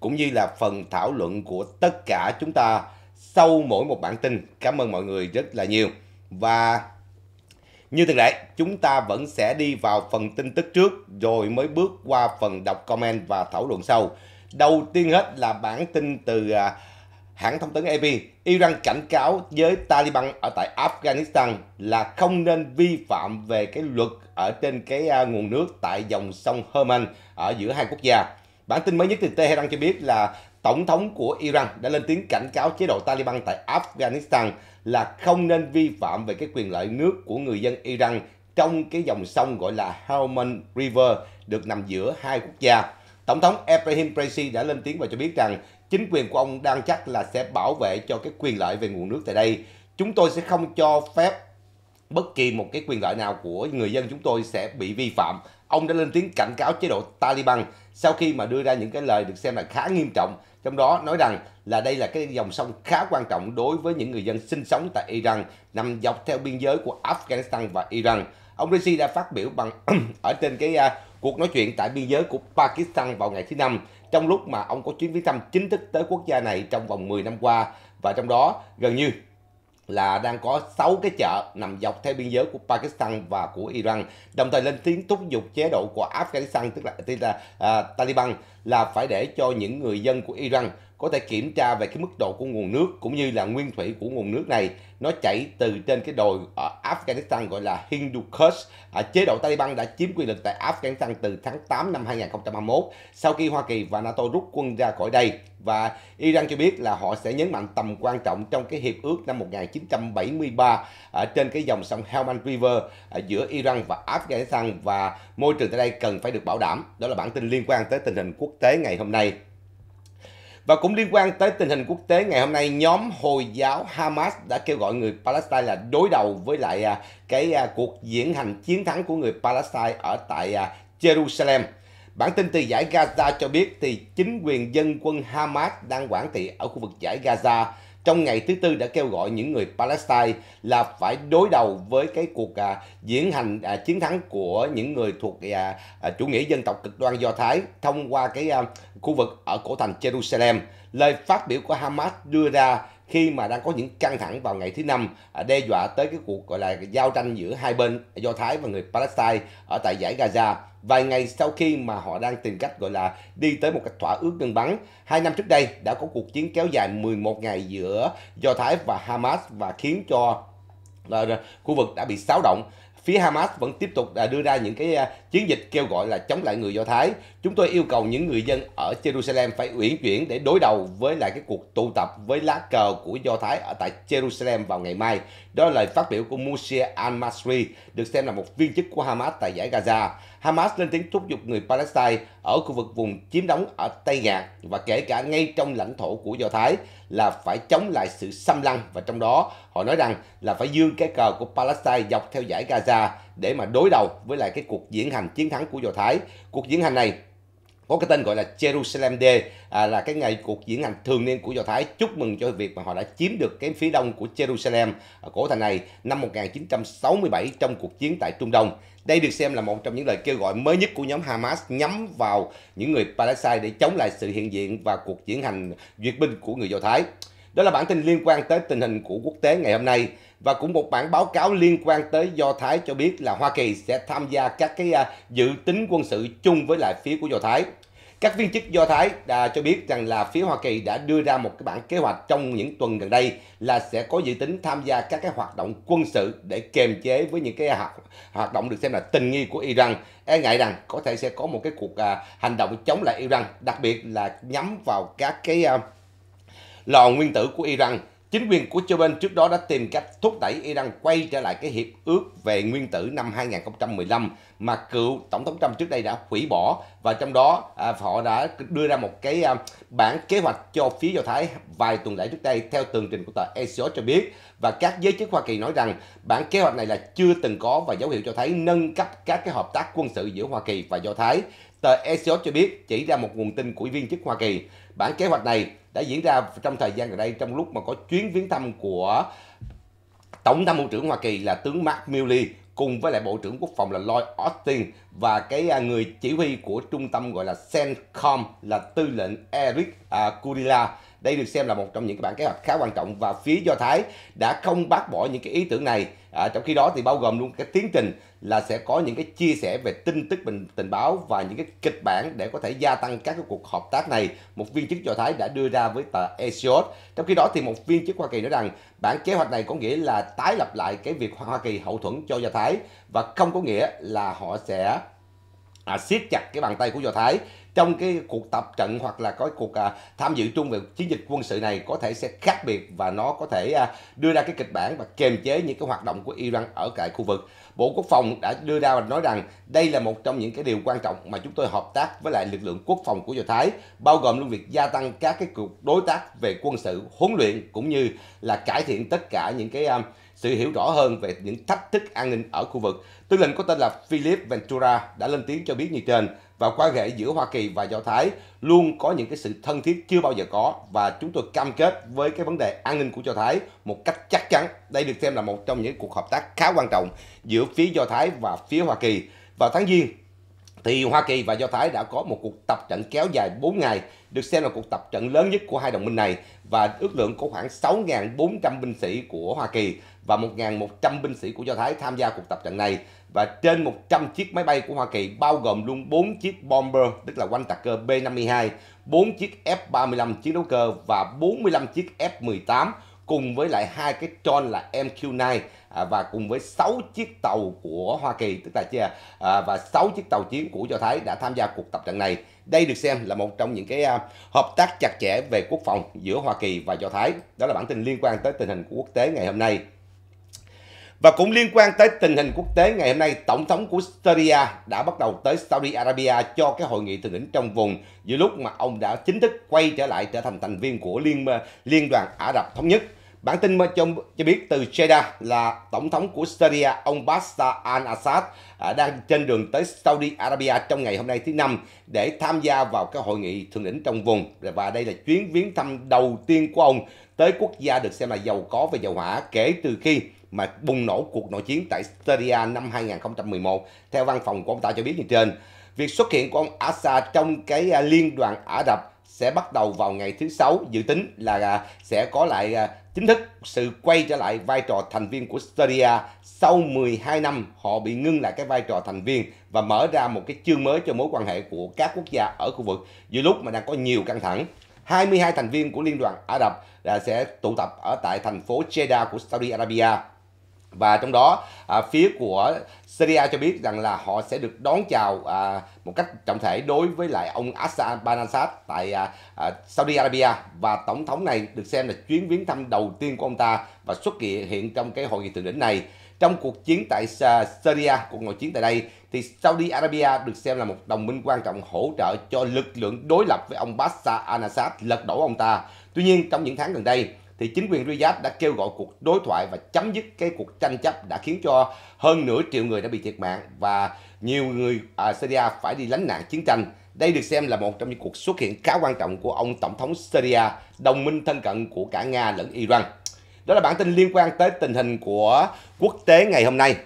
cũng như là phần thảo luận của tất cả chúng ta sau mỗi một bản tin. Cảm ơn mọi người rất là nhiều. Và như thường lệ, chúng ta vẫn sẽ đi vào phần tin tức trước rồi mới bước qua phần đọc comment và thảo luận sau. Đầu tiên hết là bản tin từ à, hãng thông tấn AP. Iran cảnh cáo với Taliban ở tại Afghanistan là không nên vi phạm về cái luật ở trên cái à, nguồn nước tại dòng sông Herman ở giữa hai quốc gia. Bản tin mới nhất từ Tehran cho biết là Tổng thống của Iran đã lên tiếng cảnh cáo chế độ Taliban tại Afghanistan là không nên vi phạm về cái quyền lợi nước của người dân Iran trong cái dòng sông gọi là Helmand River được nằm giữa hai quốc gia. Tổng thống Ebrahim Raisi đã lên tiếng và cho biết rằng chính quyền của ông đang chắc là sẽ bảo vệ cho cái quyền lợi về nguồn nước tại đây. Chúng tôi sẽ không cho phép bất kỳ một cái quyền lợi nào của người dân chúng tôi sẽ bị vi phạm. Ông đã lên tiếng cảnh cáo chế độ Taliban sau khi mà đưa ra những cái lời được xem là khá nghiêm trọng trong đó nói rằng là đây là cái dòng sông khá quan trọng đối với những người dân sinh sống tại Iran nằm dọc theo biên giới của Afghanistan và Iran. Ông Rishi đã phát biểu bằng ở trên cái uh, cuộc nói chuyện tại biên giới của Pakistan vào ngày thứ năm trong lúc mà ông có chuyến viếng thăm chính thức tới quốc gia này trong vòng 10 năm qua và trong đó gần như là đang có 6 cái chợ nằm dọc theo biên giới của Pakistan và của Iran, đồng thời lên tiếng thúc giục chế độ của Afghanistan tức là, tức là uh, Taliban là phải để cho những người dân của Iran có thể kiểm tra về cái mức độ của nguồn nước cũng như là nguyên thủy của nguồn nước này nó chảy từ trên cái đồi ở Afghanistan gọi là Hindu Kush. À, chế độ Taliban đã chiếm quyền lực tại Afghanistan từ tháng 8 năm 2021 sau khi Hoa Kỳ và NATO rút quân ra khỏi đây và Iran cho biết là họ sẽ nhấn mạnh tầm quan trọng trong cái hiệp ước năm 1973 ở trên cái dòng sông Helmand River à, giữa Iran và Afghanistan và môi trường tại đây cần phải được bảo đảm. Đó là bản tin liên quan tới tình hình quốc quốc tế ngày hôm nay. Và cũng liên quan tới tình hình quốc tế ngày hôm nay, nhóm Hồi giáo Hamas đã kêu gọi người Palestine là đối đầu với lại à, cái à, cuộc diễn hành chiến thắng của người Palestine ở tại à, Jerusalem. Bản tin từ giải Gaza cho biết thì chính quyền dân quân Hamas đang quản trị ở khu vực giải Gaza trong ngày thứ tư đã kêu gọi những người Palestine là phải đối đầu với cái cuộc à, diễn hành à, chiến thắng của những người thuộc à, à, chủ nghĩa dân tộc cực đoan Do Thái thông qua cái à, khu vực ở cổ thành Jerusalem. Lời phát biểu của Hamas đưa ra khi mà đang có những căng thẳng vào ngày thứ năm à, đe dọa tới cái cuộc gọi là giao tranh giữa hai bên Do Thái và người Palestine ở tại giải Gaza vài ngày sau khi mà họ đang tìm cách gọi là đi tới một cách thỏa ước ngừng bắn. Hai năm trước đây đã có cuộc chiến kéo dài 11 ngày giữa Do Thái và Hamas và khiến cho ờ, khu vực đã bị xáo động phía Hamas vẫn tiếp tục à, đưa ra những cái à, chiến dịch kêu gọi là chống lại người Do Thái. Chúng tôi yêu cầu những người dân ở Jerusalem phải uyển chuyển để đối đầu với lại cái cuộc tụ tập với lá cờ của Do Thái ở tại Jerusalem vào ngày mai. Đó là lời phát biểu của Musa al-Masri, được xem là một viên chức của Hamas tại giải Gaza. Hamas lên tiếng thúc giục người Palestine ở khu vực vùng chiếm đóng ở Tây gạc và kể cả ngay trong lãnh thổ của Do Thái là phải chống lại sự xâm lăng và trong đó họ nói rằng là phải dương cái cờ của Palestine dọc theo giải Gaza để mà đối đầu với lại cái cuộc diễn hành chiến thắng của Do Thái. Cuộc diễn hành này có cái tên gọi là Jerusalem Day à, là cái ngày cuộc diễn hành thường niên của Do Thái chúc mừng cho việc mà họ đã chiếm được cái phía đông của Jerusalem cổ thành này năm 1967 trong cuộc chiến tại Trung Đông. Đây được xem là một trong những lời kêu gọi mới nhất của nhóm Hamas nhắm vào những người Palestine để chống lại sự hiện diện và cuộc diễn hành duyệt binh của người Do Thái. Đó là bản tin liên quan tới tình hình của quốc tế ngày hôm nay và cũng một bản báo cáo liên quan tới Do Thái cho biết là Hoa Kỳ sẽ tham gia các cái à, dự tính quân sự chung với lại phía của Do Thái. Các viên chức Do Thái đã cho biết rằng là phía Hoa Kỳ đã đưa ra một cái bản kế hoạch trong những tuần gần đây là sẽ có dự tính tham gia các cái hoạt động quân sự để kiềm chế với những cái hoạt, hoạt động được xem là tình nghi của Iran. E ngại rằng có thể sẽ có một cái cuộc à, hành động chống lại Iran, đặc biệt là nhắm vào các cái à, lò nguyên tử của Iran Chính quyền của Joe Biden trước đó đã tìm cách thúc đẩy Iran quay trở lại cái hiệp ước về nguyên tử năm 2015 mà cựu Tổng thống Trump trước đây đã hủy bỏ và trong đó à, họ đã đưa ra một cái à, bản kế hoạch cho phía Do Thái vài tuần lễ trước đây theo tường trình của tờ Axios cho biết và các giới chức Hoa Kỳ nói rằng bản kế hoạch này là chưa từng có và dấu hiệu cho thấy nâng cấp các cái hợp tác quân sự giữa Hoa Kỳ và Do Thái. Tờ Axios cho biết chỉ ra một nguồn tin của viên chức Hoa Kỳ Bản kế hoạch này đã diễn ra trong thời gian gần đây trong lúc mà có chuyến viếng thăm của Tổng tham mưu trưởng Hoa Kỳ là tướng Mark Milley cùng với lại Bộ trưởng Quốc phòng là Lloyd Austin và cái à, người chỉ huy của trung tâm gọi là CENTCOM là tư lệnh Eric Kurila à, đây được xem là một trong những cái bản kế hoạch khá quan trọng và phía Do Thái đã không bác bỏ những cái ý tưởng này. À, trong khi đó thì bao gồm luôn cái tiến trình là sẽ có những cái chia sẻ về tin tức bình tình báo và những cái kịch bản để có thể gia tăng các cái cuộc hợp tác này. Một viên chức Do Thái đã đưa ra với tờ Axios. Trong khi đó thì một viên chức Hoa Kỳ nói rằng bản kế hoạch này có nghĩa là tái lập lại cái việc Hoa Kỳ hậu thuẫn cho Do Thái và không có nghĩa là họ sẽ à, siết chặt cái bàn tay của Do Thái trong cái cuộc tập trận hoặc là có cuộc à, tham dự chung về chiến dịch quân sự này có thể sẽ khác biệt và nó có thể à, đưa ra cái kịch bản và kiềm chế những cái hoạt động của Iran ở tại khu vực. Bộ Quốc phòng đã đưa ra và nói rằng đây là một trong những cái điều quan trọng mà chúng tôi hợp tác với lại lực lượng quốc phòng của Do Thái, bao gồm luôn việc gia tăng các cái cuộc đối tác về quân sự, huấn luyện cũng như là cải thiện tất cả những cái um, sự hiểu rõ hơn về những thách thức an ninh ở khu vực. Tư lệnh có tên là Philip Ventura đã lên tiếng cho biết như trên và quan hệ giữa Hoa Kỳ và Do Thái luôn có những cái sự thân thiết chưa bao giờ có và chúng tôi cam kết với cái vấn đề an ninh của Do Thái một cách chắc chắn. Đây được xem là một trong những cuộc hợp tác khá quan trọng giữa phía Do Thái và phía Hoa Kỳ. Vào tháng Giêng thì Hoa Kỳ và Do Thái đã có một cuộc tập trận kéo dài 4 ngày, được xem là cuộc tập trận lớn nhất của hai đồng minh này và ước lượng có khoảng 6.400 binh sĩ của Hoa Kỳ và 1.100 binh sĩ của Do Thái tham gia cuộc tập trận này và trên 100 chiếc máy bay của Hoa Kỳ bao gồm luôn 4 chiếc bomber tức là quanh tạc cơ B-52, 4 chiếc F-35 chiến đấu cơ và 45 chiếc F-18 cùng với lại hai cái tròn là MQ-9 à, và cùng với 6 chiếc tàu của Hoa Kỳ tức là chia à, và 6 chiếc tàu chiến của Do Thái đã tham gia cuộc tập trận này. Đây được xem là một trong những cái à, hợp tác chặt chẽ về quốc phòng giữa Hoa Kỳ và Do Thái. Đó là bản tin liên quan tới tình hình của quốc tế ngày hôm nay. Và cũng liên quan tới tình hình quốc tế ngày hôm nay, Tổng thống của Syria đã bắt đầu tới Saudi Arabia cho cái hội nghị thượng đỉnh trong vùng giữa lúc mà ông đã chính thức quay trở lại trở thành thành viên của Liên Liên đoàn Ả Rập Thống Nhất. Bản tin cho, cho biết từ Jeddah là Tổng thống của Syria, ông Bashar al-Assad à, đang trên đường tới Saudi Arabia trong ngày hôm nay thứ Năm để tham gia vào cái hội nghị thượng đỉnh trong vùng. Và đây là chuyến viếng thăm đầu tiên của ông tới quốc gia được xem là giàu có về dầu hỏa kể từ khi mà bùng nổ cuộc nội chiến tại Syria năm 2011. Theo văn phòng của ông ta cho biết như trên, việc xuất hiện của ông Assad trong cái à, liên đoàn Ả Rập sẽ bắt đầu vào ngày thứ sáu dự tính là à, sẽ có lại à, chính thức sự quay trở lại vai trò thành viên của Syria sau 12 năm họ bị ngưng lại cái vai trò thành viên và mở ra một cái chương mới cho mối quan hệ của các quốc gia ở khu vực giữa lúc mà đang có nhiều căng thẳng. 22 thành viên của Liên đoàn Ả Rập sẽ tụ tập ở tại thành phố Jeddah của Saudi Arabia và trong đó à, phía của Syria cho biết rằng là họ sẽ được đón chào à, một cách trọng thể đối với lại ông Assad al-Assad tại à, à, Saudi Arabia và tổng thống này được xem là chuyến viếng thăm đầu tiên của ông ta và xuất hiện hiện trong cái hội nghị thượng đỉnh này trong cuộc chiến tại à, Syria cuộc nội chiến tại đây thì Saudi Arabia được xem là một đồng minh quan trọng hỗ trợ cho lực lượng đối lập với ông Bashar al-Assad lật đổ ông ta tuy nhiên trong những tháng gần đây thì chính quyền Riyadh đã kêu gọi cuộc đối thoại và chấm dứt cái cuộc tranh chấp đã khiến cho hơn nửa triệu người đã bị thiệt mạng và nhiều người ở à, Syria phải đi lánh nạn chiến tranh. Đây được xem là một trong những cuộc xuất hiện khá quan trọng của ông Tổng thống Syria, đồng minh thân cận của cả Nga lẫn Iran. Đó là bản tin liên quan tới tình hình của quốc tế ngày hôm nay.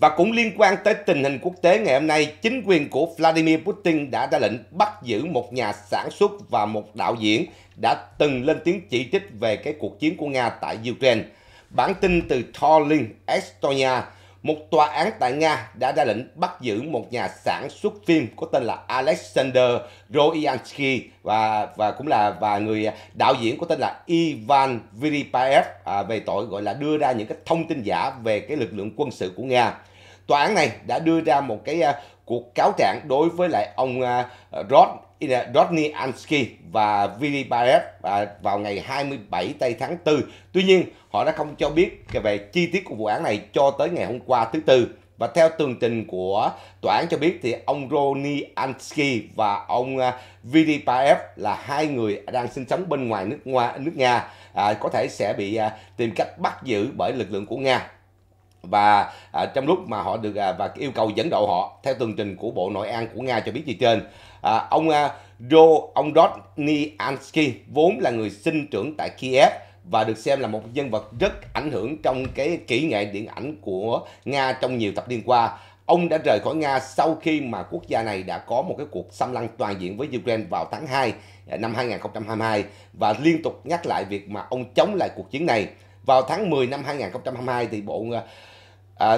Và cũng liên quan tới tình hình quốc tế ngày hôm nay, chính quyền của Vladimir Putin đã ra lệnh bắt giữ một nhà sản xuất và một đạo diễn đã từng lên tiếng chỉ trích về cái cuộc chiến của Nga tại Ukraine. Bản tin từ Tallinn, Estonia một tòa án tại Nga đã ra lệnh bắt giữ một nhà sản xuất phim có tên là Alexander Royansky và và cũng là và người đạo diễn có tên là Ivan Viripaev à, về tội gọi là đưa ra những cái thông tin giả về cái lực lượng quân sự của Nga. Tòa án này đã đưa ra một cái uh, cuộc cáo trạng đối với lại ông uh, Rod Rodney Ansky và Vili Barret à, vào ngày 27 tây tháng 4. Tuy nhiên, họ đã không cho biết về chi tiết của vụ án này cho tới ngày hôm qua thứ Tư. Và theo tường trình của tòa án cho biết thì ông Roni Ansky và ông Vili à, Paev là hai người đang sinh sống bên ngoài nước Nga, nước Nga à, có thể sẽ bị à, tìm cách bắt giữ bởi lực lượng của Nga và à, trong lúc mà họ được à, và yêu cầu dẫn độ họ theo tường trình của Bộ Nội an của Nga cho biết gì trên à, ông à, Ro ông Rodnyansky vốn là người sinh trưởng tại Kiev và được xem là một nhân vật rất ảnh hưởng trong cái kỹ nghệ điện ảnh của Nga trong nhiều thập niên qua ông đã rời khỏi Nga sau khi mà quốc gia này đã có một cái cuộc xâm lăng toàn diện với Ukraine vào tháng 2 à, năm 2022 và liên tục nhắc lại việc mà ông chống lại cuộc chiến này. Vào tháng 10 năm 2022 thì Bộ à, à,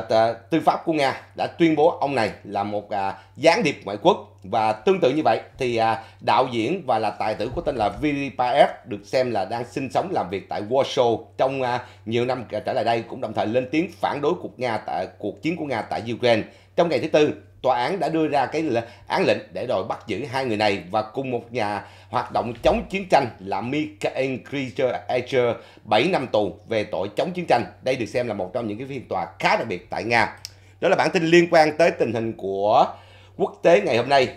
tư pháp của Nga đã tuyên bố ông này là một à, gián điệp ngoại quốc và tương tự như vậy thì à, đạo diễn và là tài tử của tên là Vili Paev được xem là đang sinh sống làm việc tại Warsaw trong à, nhiều năm trở lại đây cũng đồng thời lên tiếng phản đối cuộc Nga tại cuộc chiến của Nga tại Ukraine trong ngày thứ tư tòa án đã đưa ra cái án lệnh để đòi bắt giữ hai người này và cùng một nhà hoạt động chống chiến tranh là Michael Kreischer Eicher 7 năm tù về tội chống chiến tranh. Đây được xem là một trong những cái phiên tòa khá đặc biệt tại Nga. Đó là bản tin liên quan tới tình hình của quốc tế ngày hôm nay.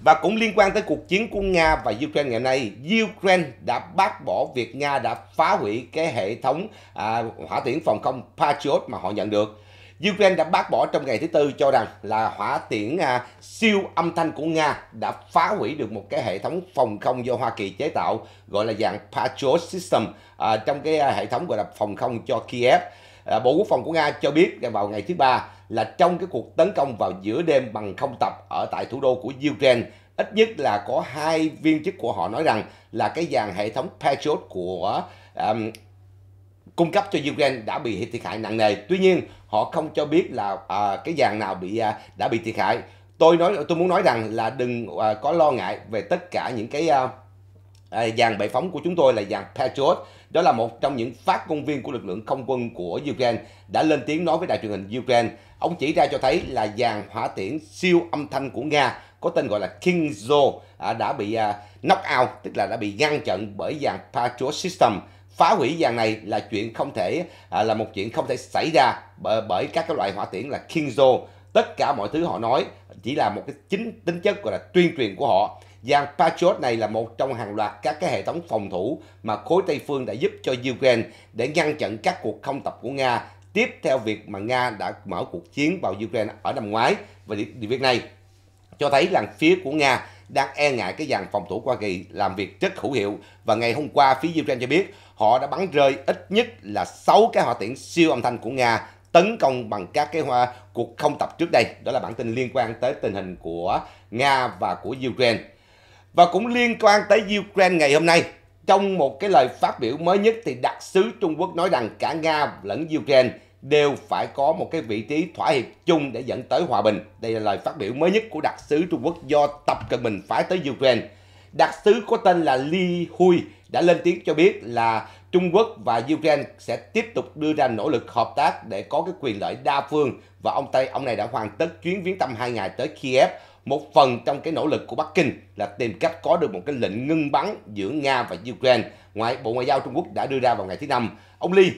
Và cũng liên quan tới cuộc chiến của Nga và Ukraine ngày nay, Ukraine đã bác bỏ việc Nga đã phá hủy cái hệ thống à, hỏa tiễn phòng không Patriot mà họ nhận được Ukraine đã bác bỏ trong ngày thứ Tư cho rằng là hỏa tiễn à, siêu âm thanh của Nga đã phá hủy được một cái hệ thống phòng không do Hoa Kỳ chế tạo gọi là dạng Patriot System à, trong cái à, hệ thống gọi là phòng không cho Kiev. À, Bộ Quốc phòng của Nga cho biết vào ngày thứ Ba là trong cái cuộc tấn công vào giữa đêm bằng không tập ở tại thủ đô của Ukraine ít nhất là có hai viên chức của họ nói rằng là cái dàn hệ thống Patriot của um, cung cấp cho Ukraine đã bị thiệt hại nặng nề. Tuy nhiên, họ không cho biết là à, cái dàn nào bị à, đã bị thiệt hại tôi nói tôi muốn nói rằng là đừng à, có lo ngại về tất cả những cái à, à, dàn bệ phóng của chúng tôi là dàn Patriot đó là một trong những phát ngôn viên của lực lượng không quân của Ukraine đã lên tiếng nói với đài truyền hình Ukraine ông chỉ ra cho thấy là dàn hỏa tiễn siêu âm thanh của Nga có tên gọi là Kingzo à, đã bị à, knock out tức là đã bị ngăn chặn bởi dàn Patriot System phá hủy dàn này là chuyện không thể à, là một chuyện không thể xảy ra bởi, bởi các cái loại hỏa tiễn là Kinzo tất cả mọi thứ họ nói chỉ là một cái chính tính chất gọi là tuyên truyền của họ dàn Patriot này là một trong hàng loạt các cái hệ thống phòng thủ mà khối Tây phương đã giúp cho Ukraine để ngăn chặn các cuộc không tập của Nga tiếp theo việc mà Nga đã mở cuộc chiến vào Ukraine ở năm ngoái và việc này cho thấy là phía của Nga đang e ngại cái dàn phòng thủ Hoa Kỳ làm việc rất hữu hiệu và ngày hôm qua phía Ukraine cho biết họ đã bắn rơi ít nhất là 6 cái hỏa tiễn siêu âm thanh của Nga tấn công bằng các cái hoa cuộc không tập trước đây. Đó là bản tin liên quan tới tình hình của Nga và của Ukraine. Và cũng liên quan tới Ukraine ngày hôm nay, trong một cái lời phát biểu mới nhất thì đặc sứ Trung Quốc nói rằng cả Nga lẫn Ukraine đều phải có một cái vị trí thỏa hiệp chung để dẫn tới hòa bình. Đây là lời phát biểu mới nhất của đặc sứ Trung Quốc do Tập Cận Bình phái tới Ukraine. Đặc sứ có tên là Li Hui đã lên tiếng cho biết là Trung Quốc và Ukraine sẽ tiếp tục đưa ra nỗ lực hợp tác để có cái quyền lợi đa phương và ông Tây ông này đã hoàn tất chuyến viếng thăm hai ngày tới Kiev một phần trong cái nỗ lực của Bắc Kinh là tìm cách có được một cái lệnh ngưng bắn giữa Nga và Ukraine. Ngoại Bộ Ngoại giao Trung Quốc đã đưa ra vào ngày thứ năm. Ông Li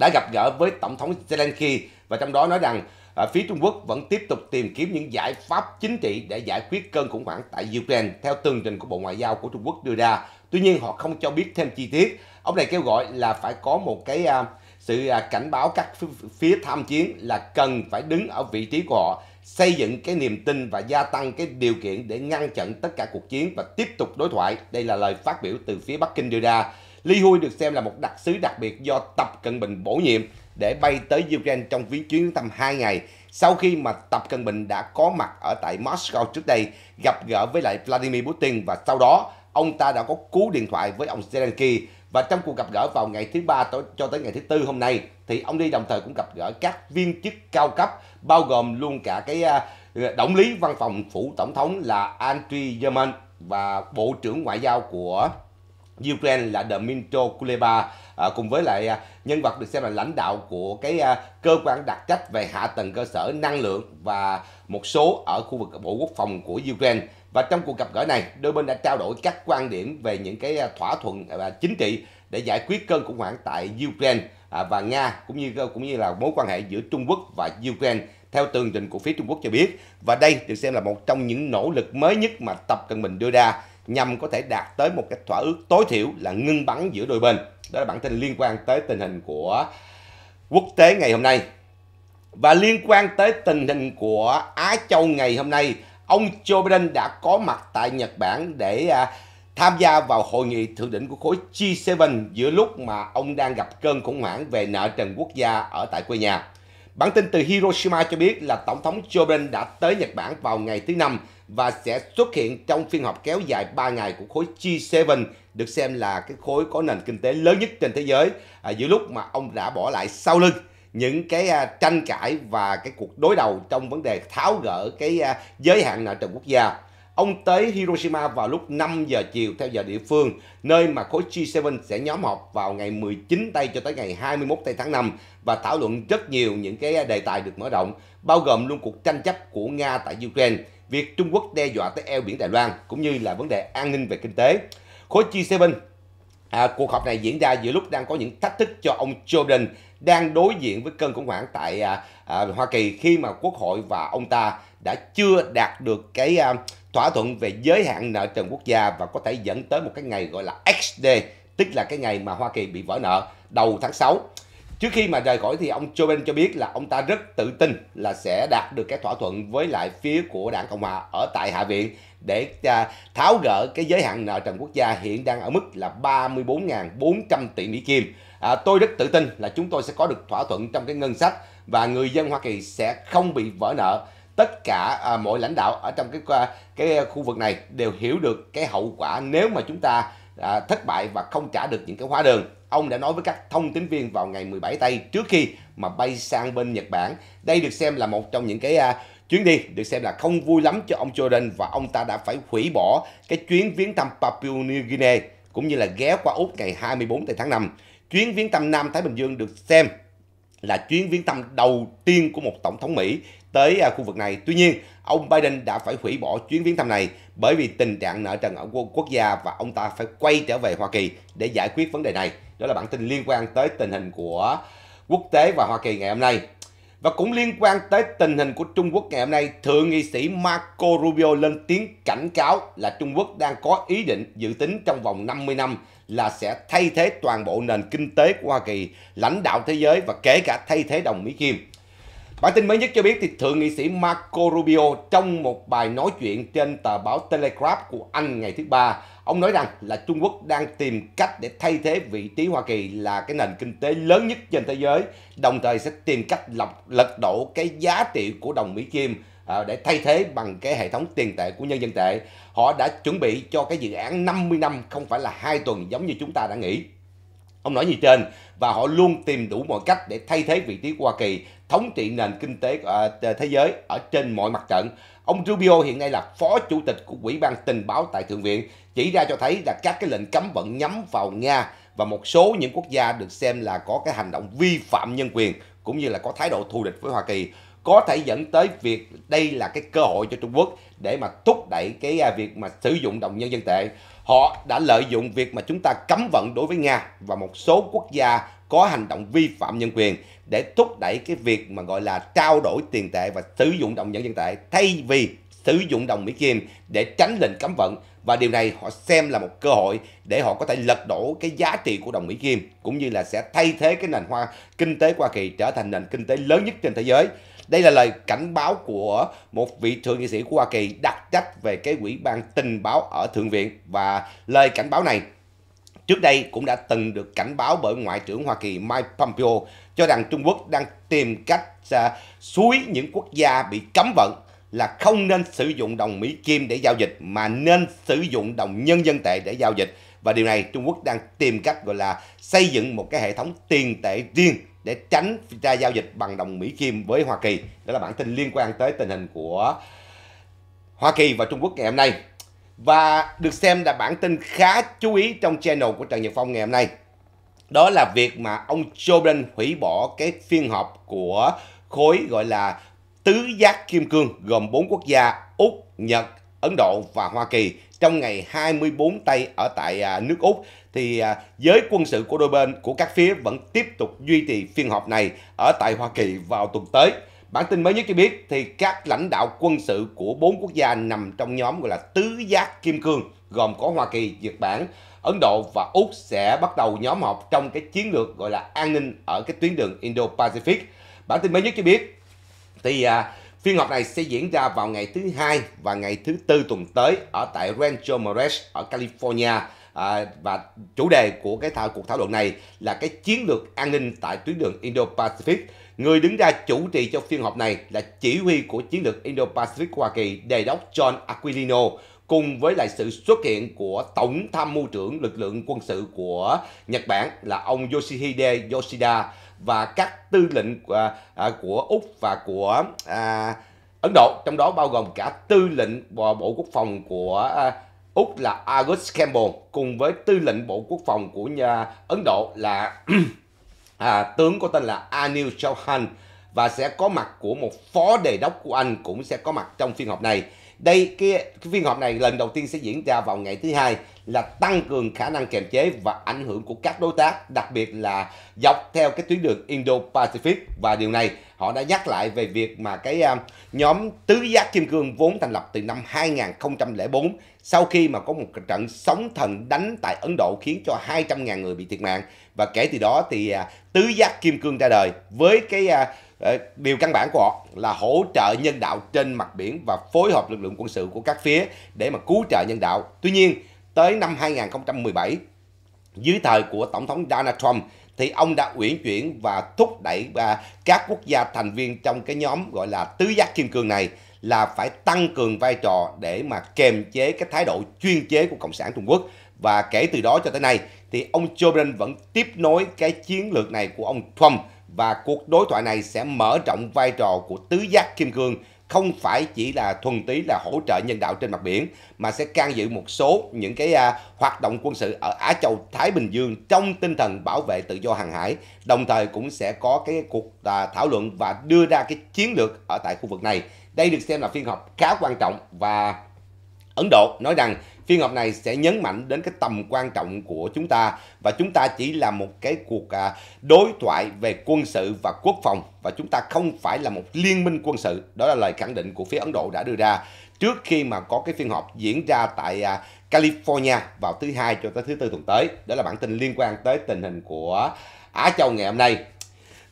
đã gặp gỡ với Tổng thống Zelensky và trong đó nói rằng à, phía Trung Quốc vẫn tiếp tục tìm kiếm những giải pháp chính trị để giải quyết cơn khủng hoảng tại Ukraine theo tường trình của Bộ Ngoại giao của Trung Quốc đưa ra. Tuy nhiên họ không cho biết thêm chi tiết. Ông này kêu gọi là phải có một cái à, sự à, cảnh báo các phía tham chiến là cần phải đứng ở vị trí của họ, xây dựng cái niềm tin và gia tăng cái điều kiện để ngăn chặn tất cả cuộc chiến và tiếp tục đối thoại. Đây là lời phát biểu từ phía Bắc Kinh đưa ra. Lee Hui được xem là một đặc sứ đặc biệt do Tập Cận Bình bổ nhiệm để bay tới Ukraine trong chuyến chuyến thăm 2 ngày sau khi mà Tập Cận Bình đã có mặt ở tại Moscow trước đây gặp gỡ với lại Vladimir Putin và sau đó ông ta đã có cú điện thoại với ông Zelensky và trong cuộc gặp gỡ vào ngày thứ ba cho tới ngày thứ tư hôm nay thì ông đi đồng thời cũng gặp gỡ các viên chức cao cấp bao gồm luôn cả cái động à, lý văn phòng phủ tổng thống là Andriy Yerman và bộ trưởng ngoại giao của Ukraine là Dmytro Kuleba à, cùng với lại à, nhân vật được xem là lãnh đạo của cái à, cơ quan đặc trách về hạ tầng cơ sở năng lượng và một số ở khu vực Bộ Quốc phòng của Ukraine. Và trong cuộc gặp gỡ này, đôi bên đã trao đổi các quan điểm về những cái à, thỏa thuận à, chính trị để giải quyết cơn khủng hoảng tại Ukraine à, và Nga cũng như à, cũng như là mối quan hệ giữa Trung Quốc và Ukraine theo tường trình của phía Trung Quốc cho biết. Và đây được xem là một trong những nỗ lực mới nhất mà Tập Cận Bình đưa ra nhằm có thể đạt tới một cái thỏa ước tối thiểu là ngưng bắn giữa đôi bên. Đó là bản tin liên quan tới tình hình của quốc tế ngày hôm nay. Và liên quan tới tình hình của Á Châu ngày hôm nay, ông Joe Biden đã có mặt tại Nhật Bản để à, tham gia vào hội nghị thượng đỉnh của khối G7 giữa lúc mà ông đang gặp cơn khủng hoảng về nợ trần quốc gia ở tại quê nhà. Bản tin từ Hiroshima cho biết là Tổng thống Joe Biden đã tới Nhật Bản vào ngày thứ Năm và sẽ xuất hiện trong phiên họp kéo dài 3 ngày của khối G7 được xem là cái khối có nền kinh tế lớn nhất trên thế giới à, giữa lúc mà ông đã bỏ lại sau lưng những cái à, tranh cãi và cái cuộc đối đầu trong vấn đề tháo gỡ cái à, giới hạn nợ trần quốc gia. Ông tới Hiroshima vào lúc 5 giờ chiều theo giờ địa phương, nơi mà khối G7 sẽ nhóm họp vào ngày 19 tây cho tới ngày 21 tây tháng 5 và thảo luận rất nhiều những cái đề tài được mở rộng, bao gồm luôn cuộc tranh chấp của Nga tại Ukraine việc Trung Quốc đe dọa tới eo biển Đài Loan cũng như là vấn đề an ninh về kinh tế. Khối G7 À, cuộc họp này diễn ra giữa lúc đang có những thách thức cho ông Joe Biden đang đối diện với cơn khủng hoảng tại à, à, Hoa Kỳ khi mà Quốc hội và ông ta đã chưa đạt được cái à, thỏa thuận về giới hạn nợ trần quốc gia và có thể dẫn tới một cái ngày gọi là XD tức là cái ngày mà Hoa Kỳ bị vỡ nợ đầu tháng 6 Trước khi mà rời khỏi thì ông Joe Biden cho biết là ông ta rất tự tin là sẽ đạt được cái thỏa thuận với lại phía của đảng Cộng Hòa ở tại Hạ viện để à, tháo gỡ cái giới hạn nợ trần quốc gia hiện đang ở mức là 34.400 tỷ Mỹ Kim. À, tôi rất tự tin là chúng tôi sẽ có được thỏa thuận trong cái ngân sách và người dân Hoa Kỳ sẽ không bị vỡ nợ tất cả à, mọi lãnh đạo ở trong cái à, cái à, khu vực này đều hiểu được cái hậu quả nếu mà chúng ta à, thất bại và không trả được những cái hóa đơn. Ông đã nói với các thông tin viên vào ngày 17 tây trước khi mà bay sang bên Nhật Bản. Đây được xem là một trong những cái à, chuyến đi được xem là không vui lắm cho ông Jordan và ông ta đã phải hủy bỏ cái chuyến viếng thăm Papua New Guinea cũng như là ghé qua Úc ngày 24 tháng 5. Chuyến viếng thăm Nam Thái Bình Dương được xem là chuyến viếng thăm đầu tiên của một tổng thống Mỹ tới à, khu vực này. Tuy nhiên, ông Biden đã phải hủy bỏ chuyến viếng thăm này bởi vì tình trạng nợ trần ở quốc gia và ông ta phải quay trở về Hoa Kỳ để giải quyết vấn đề này. Đó là bản tin liên quan tới tình hình của quốc tế và Hoa Kỳ ngày hôm nay. Và cũng liên quan tới tình hình của Trung Quốc ngày hôm nay, Thượng nghị sĩ Marco Rubio lên tiếng cảnh cáo là Trung Quốc đang có ý định dự tính trong vòng 50 năm là sẽ thay thế toàn bộ nền kinh tế của Hoa Kỳ, lãnh đạo thế giới và kể cả thay thế đồng Mỹ Kim. Bản tin mới nhất cho biết thì Thượng nghị sĩ Marco Rubio trong một bài nói chuyện trên tờ báo Telegraph của Anh ngày thứ ba, ông nói rằng là Trung Quốc đang tìm cách để thay thế vị trí Hoa Kỳ là cái nền kinh tế lớn nhất trên thế giới, đồng thời sẽ tìm cách lật, lật đổ cái giá trị của đồng Mỹ Kim à, để thay thế bằng cái hệ thống tiền tệ của nhân dân tệ. Họ đã chuẩn bị cho cái dự án 50 năm không phải là hai tuần giống như chúng ta đã nghĩ. Ông nói như trên và họ luôn tìm đủ mọi cách để thay thế vị trí của Hoa Kỳ thống trị nền kinh tế à, thế giới ở trên mọi mặt trận. Ông Rubio hiện nay là phó chủ tịch của Ủy ban tình báo tại Thượng viện, chỉ ra cho thấy là các cái lệnh cấm vận nhắm vào Nga và một số những quốc gia được xem là có cái hành động vi phạm nhân quyền cũng như là có thái độ thù địch với Hoa Kỳ có thể dẫn tới việc đây là cái cơ hội cho Trung Quốc để mà thúc đẩy cái à, việc mà sử dụng đồng nhân dân tệ. Họ đã lợi dụng việc mà chúng ta cấm vận đối với Nga và một số quốc gia có hành động vi phạm nhân quyền để thúc đẩy cái việc mà gọi là trao đổi tiền tệ và sử dụng đồng nhân dân tệ thay vì sử dụng đồng Mỹ Kim để tránh lệnh cấm vận và điều này họ xem là một cơ hội để họ có thể lật đổ cái giá trị của đồng Mỹ Kim cũng như là sẽ thay thế cái nền hoa kinh tế Hoa Kỳ trở thành nền kinh tế lớn nhất trên thế giới. Đây là lời cảnh báo của một vị thượng nghị sĩ của Hoa Kỳ đặc trách về cái quỹ ban tình báo ở Thượng viện và lời cảnh báo này Trước đây cũng đã từng được cảnh báo bởi Ngoại trưởng Hoa Kỳ Mike Pompeo cho rằng Trung Quốc đang tìm cách à, suối những quốc gia bị cấm vận là không nên sử dụng đồng Mỹ Kim để giao dịch mà nên sử dụng đồng nhân dân tệ để giao dịch. Và điều này Trung Quốc đang tìm cách gọi là xây dựng một cái hệ thống tiền tệ riêng để tránh ra giao dịch bằng đồng Mỹ Kim với Hoa Kỳ. Đó là bản tin liên quan tới tình hình của Hoa Kỳ và Trung Quốc ngày hôm nay và được xem là bản tin khá chú ý trong channel của Trần Nhật Phong ngày hôm nay. Đó là việc mà ông Joe Biden hủy bỏ cái phiên họp của khối gọi là tứ giác kim cương gồm 4 quốc gia Úc, Nhật, Ấn Độ và Hoa Kỳ trong ngày 24 Tây ở tại à, nước Úc thì à, giới quân sự của đôi bên của các phía vẫn tiếp tục duy trì phiên họp này ở tại Hoa Kỳ vào tuần tới. Bản tin mới nhất cho biết thì các lãnh đạo quân sự của bốn quốc gia nằm trong nhóm gọi là tứ giác kim cương gồm có Hoa Kỳ, Nhật Bản, Ấn Độ và Úc sẽ bắt đầu nhóm họp trong cái chiến lược gọi là an ninh ở cái tuyến đường Indo-Pacific. Bản tin mới nhất cho biết thì à, phiên họp này sẽ diễn ra vào ngày thứ hai và ngày thứ tư tuần tới ở tại Rancho Mirage ở California à, và chủ đề của cái thảo, cuộc thảo luận này là cái chiến lược an ninh tại tuyến đường Indo-Pacific. Người đứng ra chủ trì cho phiên họp này là chỉ huy của chiến lược Indo-Pacific Hoa Kỳ đề đốc John Aquilino cùng với lại sự xuất hiện của Tổng tham mưu trưởng lực lượng quân sự của Nhật Bản là ông Yoshihide Yoshida và các tư lệnh của, à, à, của Úc và của à, Ấn Độ, trong đó bao gồm cả tư lệnh Bộ, Bộ Quốc phòng của à, Úc là August Campbell cùng với tư lệnh Bộ Quốc phòng của nhà Ấn Độ là à, tướng có tên là Anil Chauhan và sẽ có mặt của một phó đề đốc của Anh cũng sẽ có mặt trong phiên họp này. Đây cái, cái phiên họp này lần đầu tiên sẽ diễn ra vào ngày thứ hai là tăng cường khả năng kiềm chế và ảnh hưởng của các đối tác, đặc biệt là dọc theo cái tuyến đường Indo-Pacific và điều này họ đã nhắc lại về việc mà cái uh, nhóm tứ giác kim cương vốn thành lập từ năm 2004 sau khi mà có một trận sóng thần đánh tại Ấn Độ khiến cho 200.000 người bị thiệt mạng và kể từ đó thì à, tứ giác kim cương ra đời với cái à, ờ, điều căn bản của họ là hỗ trợ nhân đạo trên mặt biển và phối hợp lực lượng quân sự của các phía để mà cứu trợ nhân đạo. Tuy nhiên, tới năm 2017 dưới thời của tổng thống Donald Trump thì ông đã uyển chuyển và thúc đẩy và các quốc gia thành viên trong cái nhóm gọi là tứ giác kim cương này là phải tăng cường vai trò để mà kềm chế cái thái độ chuyên chế của Cộng sản Trung Quốc. Và kể từ đó cho tới nay thì ông Joe Biden vẫn tiếp nối cái chiến lược này của ông Trump và cuộc đối thoại này sẽ mở rộng vai trò của tứ giác kim cương không phải chỉ là thuần túy là hỗ trợ nhân đạo trên mặt biển mà sẽ can dự một số những cái à, hoạt động quân sự ở Á Châu Thái Bình Dương trong tinh thần bảo vệ tự do hàng hải đồng thời cũng sẽ có cái cuộc à, thảo luận và đưa ra cái chiến lược ở tại khu vực này đây được xem là phiên họp khá quan trọng và Ấn Độ nói rằng phiên họp này sẽ nhấn mạnh đến cái tầm quan trọng của chúng ta và chúng ta chỉ là một cái cuộc à, đối thoại về quân sự và quốc phòng và chúng ta không phải là một liên minh quân sự. Đó là lời khẳng định của phía Ấn Độ đã đưa ra trước khi mà có cái phiên họp diễn ra tại à, California vào thứ hai cho tới thứ tư tuần tới. Đó là bản tin liên quan tới tình hình của Á Châu ngày hôm nay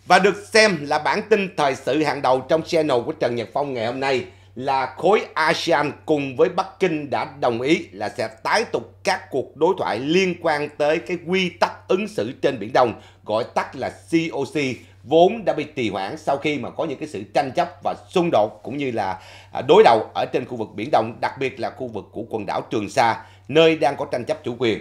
và được xem là bản tin thời sự hàng đầu trong channel của Trần Nhật Phong ngày hôm nay là khối ASEAN cùng với Bắc Kinh đã đồng ý là sẽ tái tục các cuộc đối thoại liên quan tới cái quy tắc ứng xử trên Biển Đông, gọi tắt là COC, vốn đã bị trì hoãn sau khi mà có những cái sự tranh chấp và xung đột cũng như là à, đối đầu ở trên khu vực Biển Đông, đặc biệt là khu vực của quần đảo Trường Sa, nơi đang có tranh chấp chủ quyền.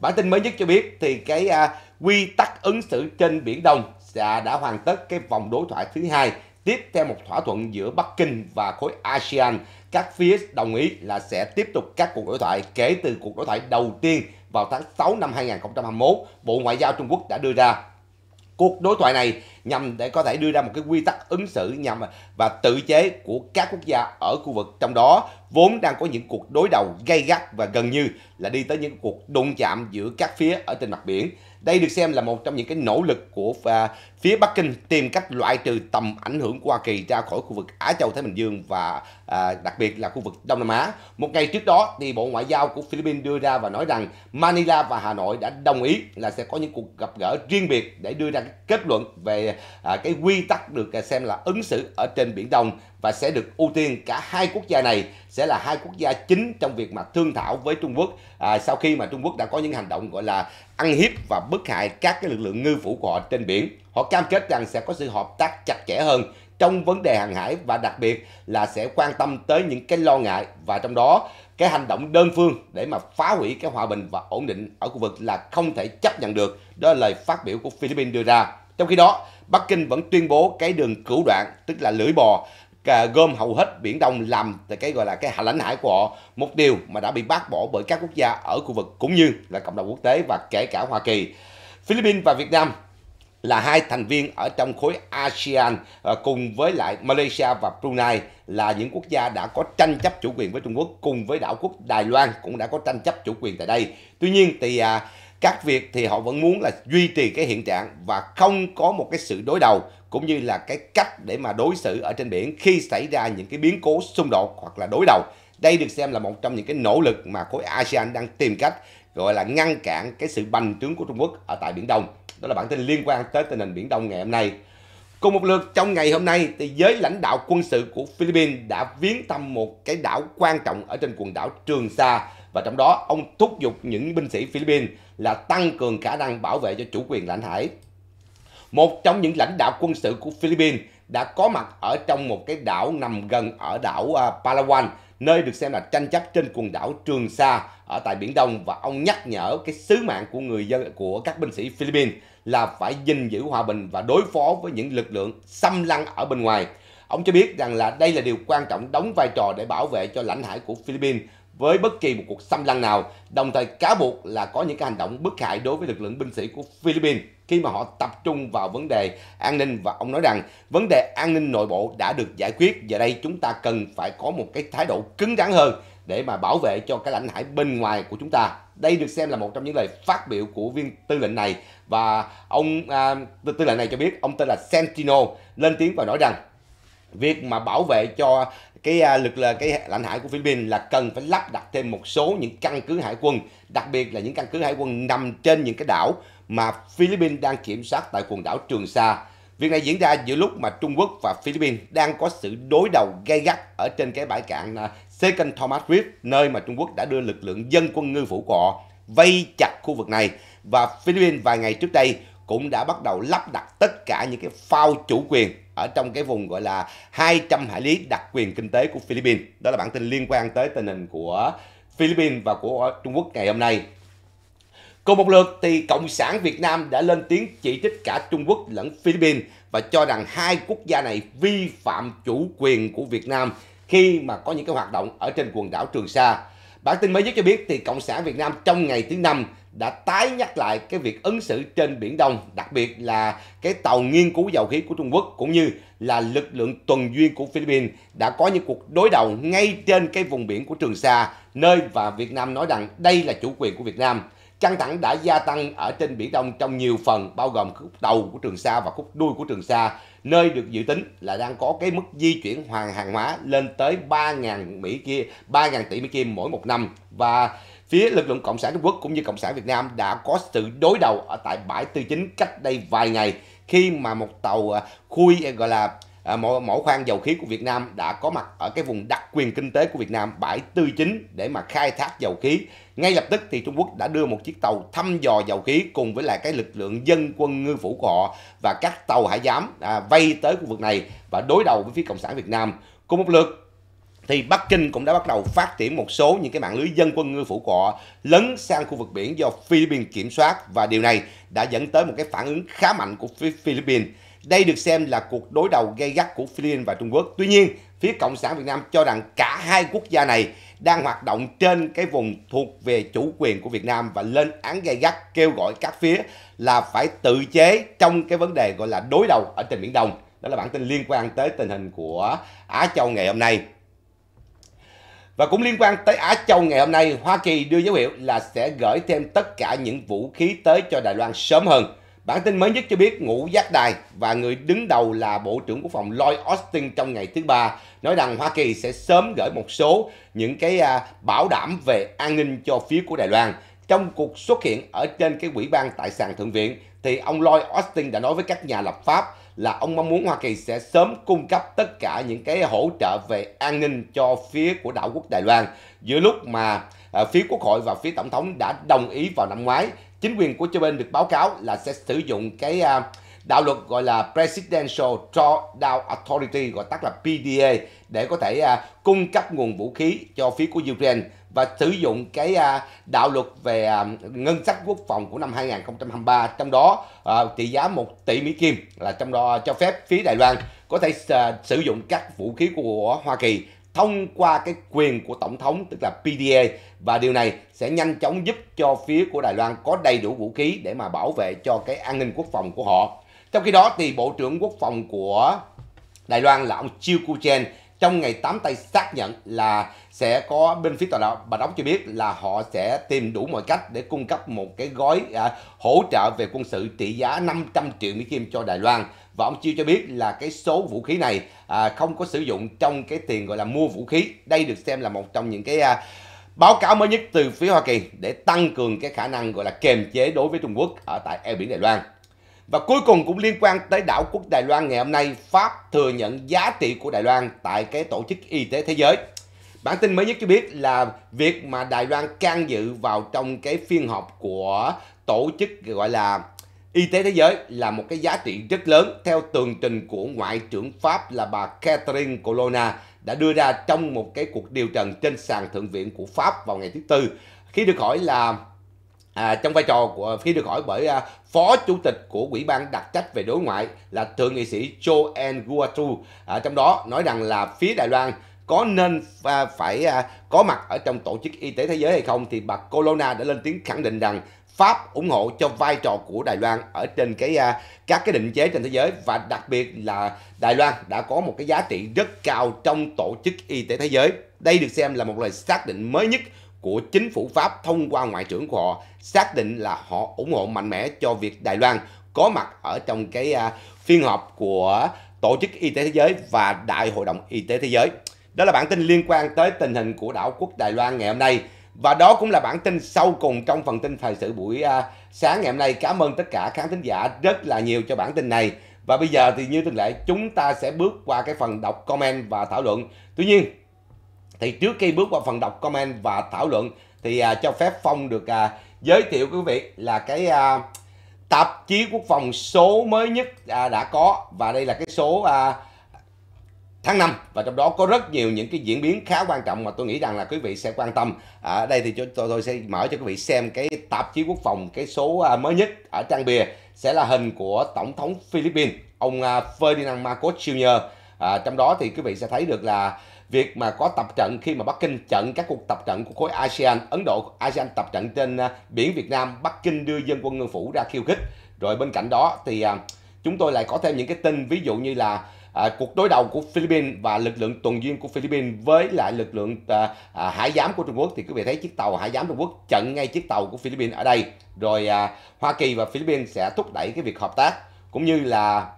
Bản tin mới nhất cho biết thì cái uh, quy tắc ứng xử trên Biển Đông đã, dạ, đã hoàn tất cái vòng đối thoại thứ hai tiếp theo một thỏa thuận giữa Bắc Kinh và khối ASEAN. Các phía đồng ý là sẽ tiếp tục các cuộc đối thoại kể từ cuộc đối thoại đầu tiên vào tháng 6 năm 2021 Bộ Ngoại giao Trung Quốc đã đưa ra. Cuộc đối thoại này nhằm để có thể đưa ra một cái quy tắc ứng xử nhằm và tự chế của các quốc gia ở khu vực trong đó vốn đang có những cuộc đối đầu gay gắt và gần như là đi tới những cuộc đụng chạm giữa các phía ở trên mặt biển. Đây được xem là một trong những cái nỗ lực của à, phía Bắc Kinh tìm cách loại trừ tầm ảnh hưởng của Hoa Kỳ ra khỏi khu vực Á Châu Thái Bình Dương và à, đặc biệt là khu vực Đông Nam Á. Một ngày trước đó thì Bộ Ngoại giao của Philippines đưa ra và nói rằng Manila và Hà Nội đã đồng ý là sẽ có những cuộc gặp gỡ riêng biệt để đưa ra kết luận về à, cái quy tắc được à, xem là ứng xử ở trên Biển Đông và sẽ được ưu tiên cả hai quốc gia này sẽ là hai quốc gia chính trong việc mà thương thảo với Trung Quốc à, sau khi mà Trung Quốc đã có những hành động gọi là ăn hiếp và bức hại các cái lực lượng ngư phủ của họ trên biển. Họ cam kết rằng sẽ có sự hợp tác chặt chẽ hơn trong vấn đề hàng hải và đặc biệt là sẽ quan tâm tới những cái lo ngại và trong đó cái hành động đơn phương để mà phá hủy cái hòa bình và ổn định ở khu vực là không thể chấp nhận được. Đó là lời phát biểu của Philippines đưa ra. Trong khi đó, Bắc Kinh vẫn tuyên bố cái đường cửu đoạn, tức là lưỡi bò gom hầu hết Biển Đông làm cái gọi là cái lãnh hải của họ một điều mà đã bị bác bỏ bởi các quốc gia ở khu vực cũng như là cộng đồng quốc tế và kể cả Hoa Kỳ. Philippines và Việt Nam là hai thành viên ở trong khối ASEAN ờ, cùng với lại Malaysia và Brunei là những quốc gia đã có tranh chấp chủ quyền với Trung Quốc cùng với đảo quốc Đài Loan cũng đã có tranh chấp chủ quyền tại đây. Tuy nhiên thì à, các việc thì họ vẫn muốn là duy trì cái hiện trạng và không có một cái sự đối đầu cũng như là cái cách để mà đối xử ở trên biển khi xảy ra những cái biến cố xung đột hoặc là đối đầu. Đây được xem là một trong những cái nỗ lực mà khối ASEAN đang tìm cách gọi là ngăn cản cái sự bành trướng của Trung Quốc ở tại Biển Đông. Đó là bản tin liên quan tới tình hình Biển Đông ngày hôm nay. Cùng một lượt trong ngày hôm nay thì giới lãnh đạo quân sự của Philippines đã viếng thăm một cái đảo quan trọng ở trên quần đảo Trường Sa và trong đó ông thúc giục những binh sĩ Philippines là tăng cường khả năng bảo vệ cho chủ quyền lãnh hải. Một trong những lãnh đạo quân sự của Philippines đã có mặt ở trong một cái đảo nằm gần ở đảo à, Palawan, nơi được xem là tranh chấp trên quần đảo Trường Sa ở tại Biển Đông và ông nhắc nhở cái sứ mạng của người dân của các binh sĩ Philippines là phải gìn giữ hòa bình và đối phó với những lực lượng xâm lăng ở bên ngoài. Ông cho biết rằng là đây là điều quan trọng đóng vai trò để bảo vệ cho lãnh hải của Philippines với bất kỳ một cuộc xâm lăng nào, đồng thời cáo buộc là có những cái hành động bức hại đối với lực lượng binh sĩ của Philippines khi mà họ tập trung vào vấn đề an ninh và ông nói rằng vấn đề an ninh nội bộ đã được giải quyết và đây chúng ta cần phải có một cái thái độ cứng rắn hơn để mà bảo vệ cho cái lãnh hải bên ngoài của chúng ta. Đây được xem là một trong những lời phát biểu của viên tư lệnh này và ông à, tư, tư lệnh này cho biết ông tên là Sentino lên tiếng và nói rằng việc mà bảo vệ cho cái à, lực là cái lãnh hải của Philippines là cần phải lắp đặt thêm một số những căn cứ hải quân, đặc biệt là những căn cứ hải quân nằm trên những cái đảo mà Philippines đang kiểm soát tại quần đảo Trường Sa. Việc này diễn ra giữa lúc mà Trung Quốc và Philippines đang có sự đối đầu gay gắt ở trên cái bãi cạn à, Second Thomas Reef, nơi mà Trung Quốc đã đưa lực lượng dân quân ngư phủ cọ vây chặt khu vực này. Và Philippines vài ngày trước đây cũng đã bắt đầu lắp đặt tất cả những cái phao chủ quyền ở trong cái vùng gọi là 200 hải lý đặc quyền kinh tế của Philippines. Đó là bản tin liên quan tới tình hình của Philippines và của Trung Quốc ngày hôm nay. Cùng một lượt thì Cộng sản Việt Nam đã lên tiếng chỉ trích cả Trung Quốc lẫn Philippines và cho rằng hai quốc gia này vi phạm chủ quyền của Việt Nam khi mà có những cái hoạt động ở trên quần đảo Trường Sa. Bản tin mới nhất cho biết thì Cộng sản Việt Nam trong ngày thứ Năm đã tái nhắc lại cái việc ứng xử trên Biển Đông, đặc biệt là cái tàu nghiên cứu dầu khí của Trung Quốc cũng như là lực lượng tuần duyên của Philippines đã có những cuộc đối đầu ngay trên cái vùng biển của Trường Sa, nơi và Việt Nam nói rằng đây là chủ quyền của Việt Nam. Căng thẳng đã gia tăng ở trên Biển Đông trong nhiều phần, bao gồm khúc đầu của Trường Sa và khúc đuôi của Trường Sa, nơi được dự tính là đang có cái mức di chuyển hoàng hàng hóa lên tới 3.000 Mỹ kia, 3.000 tỷ Mỹ kim mỗi một năm. Và Phía lực lượng Cộng sản Trung Quốc cũng như Cộng sản Việt Nam đã có sự đối đầu ở tại bãi tư chính cách đây vài ngày khi mà một tàu à, khui à, gọi là à, mỏ, mỏ khoan dầu khí của Việt Nam đã có mặt ở cái vùng đặc quyền kinh tế của Việt Nam bãi tư chính để mà khai thác dầu khí. Ngay lập tức thì Trung Quốc đã đưa một chiếc tàu thăm dò dầu khí cùng với lại cái lực lượng dân quân ngư phủ của họ và các tàu hải giám à, vay tới khu vực này và đối đầu với phía Cộng sản Việt Nam. Cùng một lượt thì Bắc Kinh cũng đã bắt đầu phát triển một số những cái mạng lưới dân quân ngư phủ cọ lấn sang khu vực biển do Philippines kiểm soát và điều này đã dẫn tới một cái phản ứng khá mạnh của Philippines. Đây được xem là cuộc đối đầu gay gắt của Philippines và Trung Quốc. Tuy nhiên, phía Cộng sản Việt Nam cho rằng cả hai quốc gia này đang hoạt động trên cái vùng thuộc về chủ quyền của Việt Nam và lên án gay gắt kêu gọi các phía là phải tự chế trong cái vấn đề gọi là đối đầu ở trên Biển Đông. Đó là bản tin liên quan tới tình hình của Á Châu ngày hôm nay. Và cũng liên quan tới Á Châu ngày hôm nay, Hoa Kỳ đưa dấu hiệu là sẽ gửi thêm tất cả những vũ khí tới cho Đài Loan sớm hơn. Bản tin mới nhất cho biết ngũ giác đài và người đứng đầu là Bộ trưởng Quốc phòng Lloyd Austin trong ngày thứ ba nói rằng Hoa Kỳ sẽ sớm gửi một số những cái à, bảo đảm về an ninh cho phía của Đài Loan. Trong cuộc xuất hiện ở trên cái quỹ ban tại sàn thượng viện thì ông Lloyd Austin đã nói với các nhà lập pháp là ông mong muốn Hoa Kỳ sẽ sớm cung cấp tất cả những cái hỗ trợ về an ninh cho phía của đảo quốc Đài Loan giữa lúc mà à, phía Quốc hội và phía Tổng thống đã đồng ý vào năm ngoái chính quyền của Joe Biden được báo cáo là sẽ sử dụng cái à, đạo luật gọi là Presidential Drawdown Authority gọi tắt là PDA để có thể à, cung cấp nguồn vũ khí cho phía của Ukraine và sử dụng cái à, đạo luật về à, ngân sách quốc phòng của năm 2023 trong đó à, trị giá 1 tỷ Mỹ Kim là trong đó cho phép phía Đài Loan có thể sử dụng các vũ khí của Hoa Kỳ thông qua cái quyền của tổng thống tức là PDA và điều này sẽ nhanh chóng giúp cho phía của Đài Loan có đầy đủ vũ khí để mà bảo vệ cho cái an ninh quốc phòng của họ. Trong khi đó thì Bộ trưởng Quốc phòng của Đài Loan là ông Chiu Ku Chen trong ngày 8 tay xác nhận là sẽ có bên phía tòa đạo bà đóng cho biết là họ sẽ tìm đủ mọi cách để cung cấp một cái gói à, hỗ trợ về quân sự trị giá 500 triệu Mỹ Kim cho Đài Loan và ông Chiêu cho biết là cái số vũ khí này à, không có sử dụng trong cái tiền gọi là mua vũ khí đây được xem là một trong những cái à, báo cáo mới nhất từ phía Hoa Kỳ để tăng cường cái khả năng gọi là kềm chế đối với Trung Quốc ở tại eo biển Đài Loan và cuối cùng cũng liên quan tới đảo quốc Đài Loan ngày hôm nay Pháp thừa nhận giá trị của Đài Loan tại cái tổ chức y tế thế giới Bản tin mới nhất cho biết là việc mà Đài Loan can dự vào trong cái phiên họp của tổ chức gọi là Y tế thế giới là một cái giá trị rất lớn theo tường trình của Ngoại trưởng Pháp là bà Catherine Colonna đã đưa ra trong một cái cuộc điều trần trên sàn thượng viện của Pháp vào ngày thứ Tư. Khi được hỏi là à, trong vai trò của khi được hỏi bởi à, phó chủ tịch của ủy ban đặc trách về đối ngoại là thượng nghị sĩ Joanne N. Guatu à, trong đó nói rằng là phía Đài Loan có nên à, phải à, có mặt ở trong tổ chức y tế thế giới hay không thì bà Colonna đã lên tiếng khẳng định rằng Pháp ủng hộ cho vai trò của Đài Loan ở trên cái à, các cái định chế trên thế giới và đặc biệt là Đài Loan đã có một cái giá trị rất cao trong tổ chức y tế thế giới. Đây được xem là một lời xác định mới nhất của chính phủ Pháp thông qua ngoại trưởng của họ xác định là họ ủng hộ mạnh mẽ cho việc Đài Loan có mặt ở trong cái à, phiên họp của Tổ chức Y tế Thế giới và Đại hội đồng Y tế Thế giới. Đó là bản tin liên quan tới tình hình của đảo quốc Đài Loan ngày hôm nay. Và đó cũng là bản tin sau cùng trong phần tin thời sự buổi uh, sáng ngày hôm nay. Cảm ơn tất cả khán thính giả rất là nhiều cho bản tin này. Và bây giờ thì như thường lệ chúng ta sẽ bước qua cái phần đọc comment và thảo luận. Tuy nhiên thì trước khi bước qua phần đọc comment và thảo luận thì uh, cho phép Phong được uh, giới thiệu quý vị là cái uh, tạp chí quốc phòng số mới nhất à, đã có và đây là cái số à, tháng 5 và trong đó có rất nhiều những cái diễn biến khá quan trọng mà tôi nghĩ rằng là quý vị sẽ quan tâm ở đây thì tôi, tôi sẽ mở cho quý vị xem cái tạp chí quốc phòng cái số à, mới nhất ở trang bìa sẽ là hình của tổng thống Philippines ông à, Ferdinand Marcos Jr. À, trong đó thì quý vị sẽ thấy được là việc mà có tập trận khi mà Bắc Kinh trận các cuộc tập trận của khối ASEAN, Ấn Độ, ASEAN tập trận trên à, biển Việt Nam, Bắc Kinh đưa dân quân ngư phủ ra khiêu khích. Rồi bên cạnh đó thì chúng tôi lại có thêm những cái tin ví dụ như là à, cuộc đối đầu của Philippines và lực lượng tuần duyên của Philippines với lại lực lượng à, à, hải giám của Trung Quốc thì quý vị thấy chiếc tàu hải giám Trung Quốc chặn ngay chiếc tàu của Philippines ở đây rồi à, Hoa Kỳ và Philippines sẽ thúc đẩy cái việc hợp tác cũng như là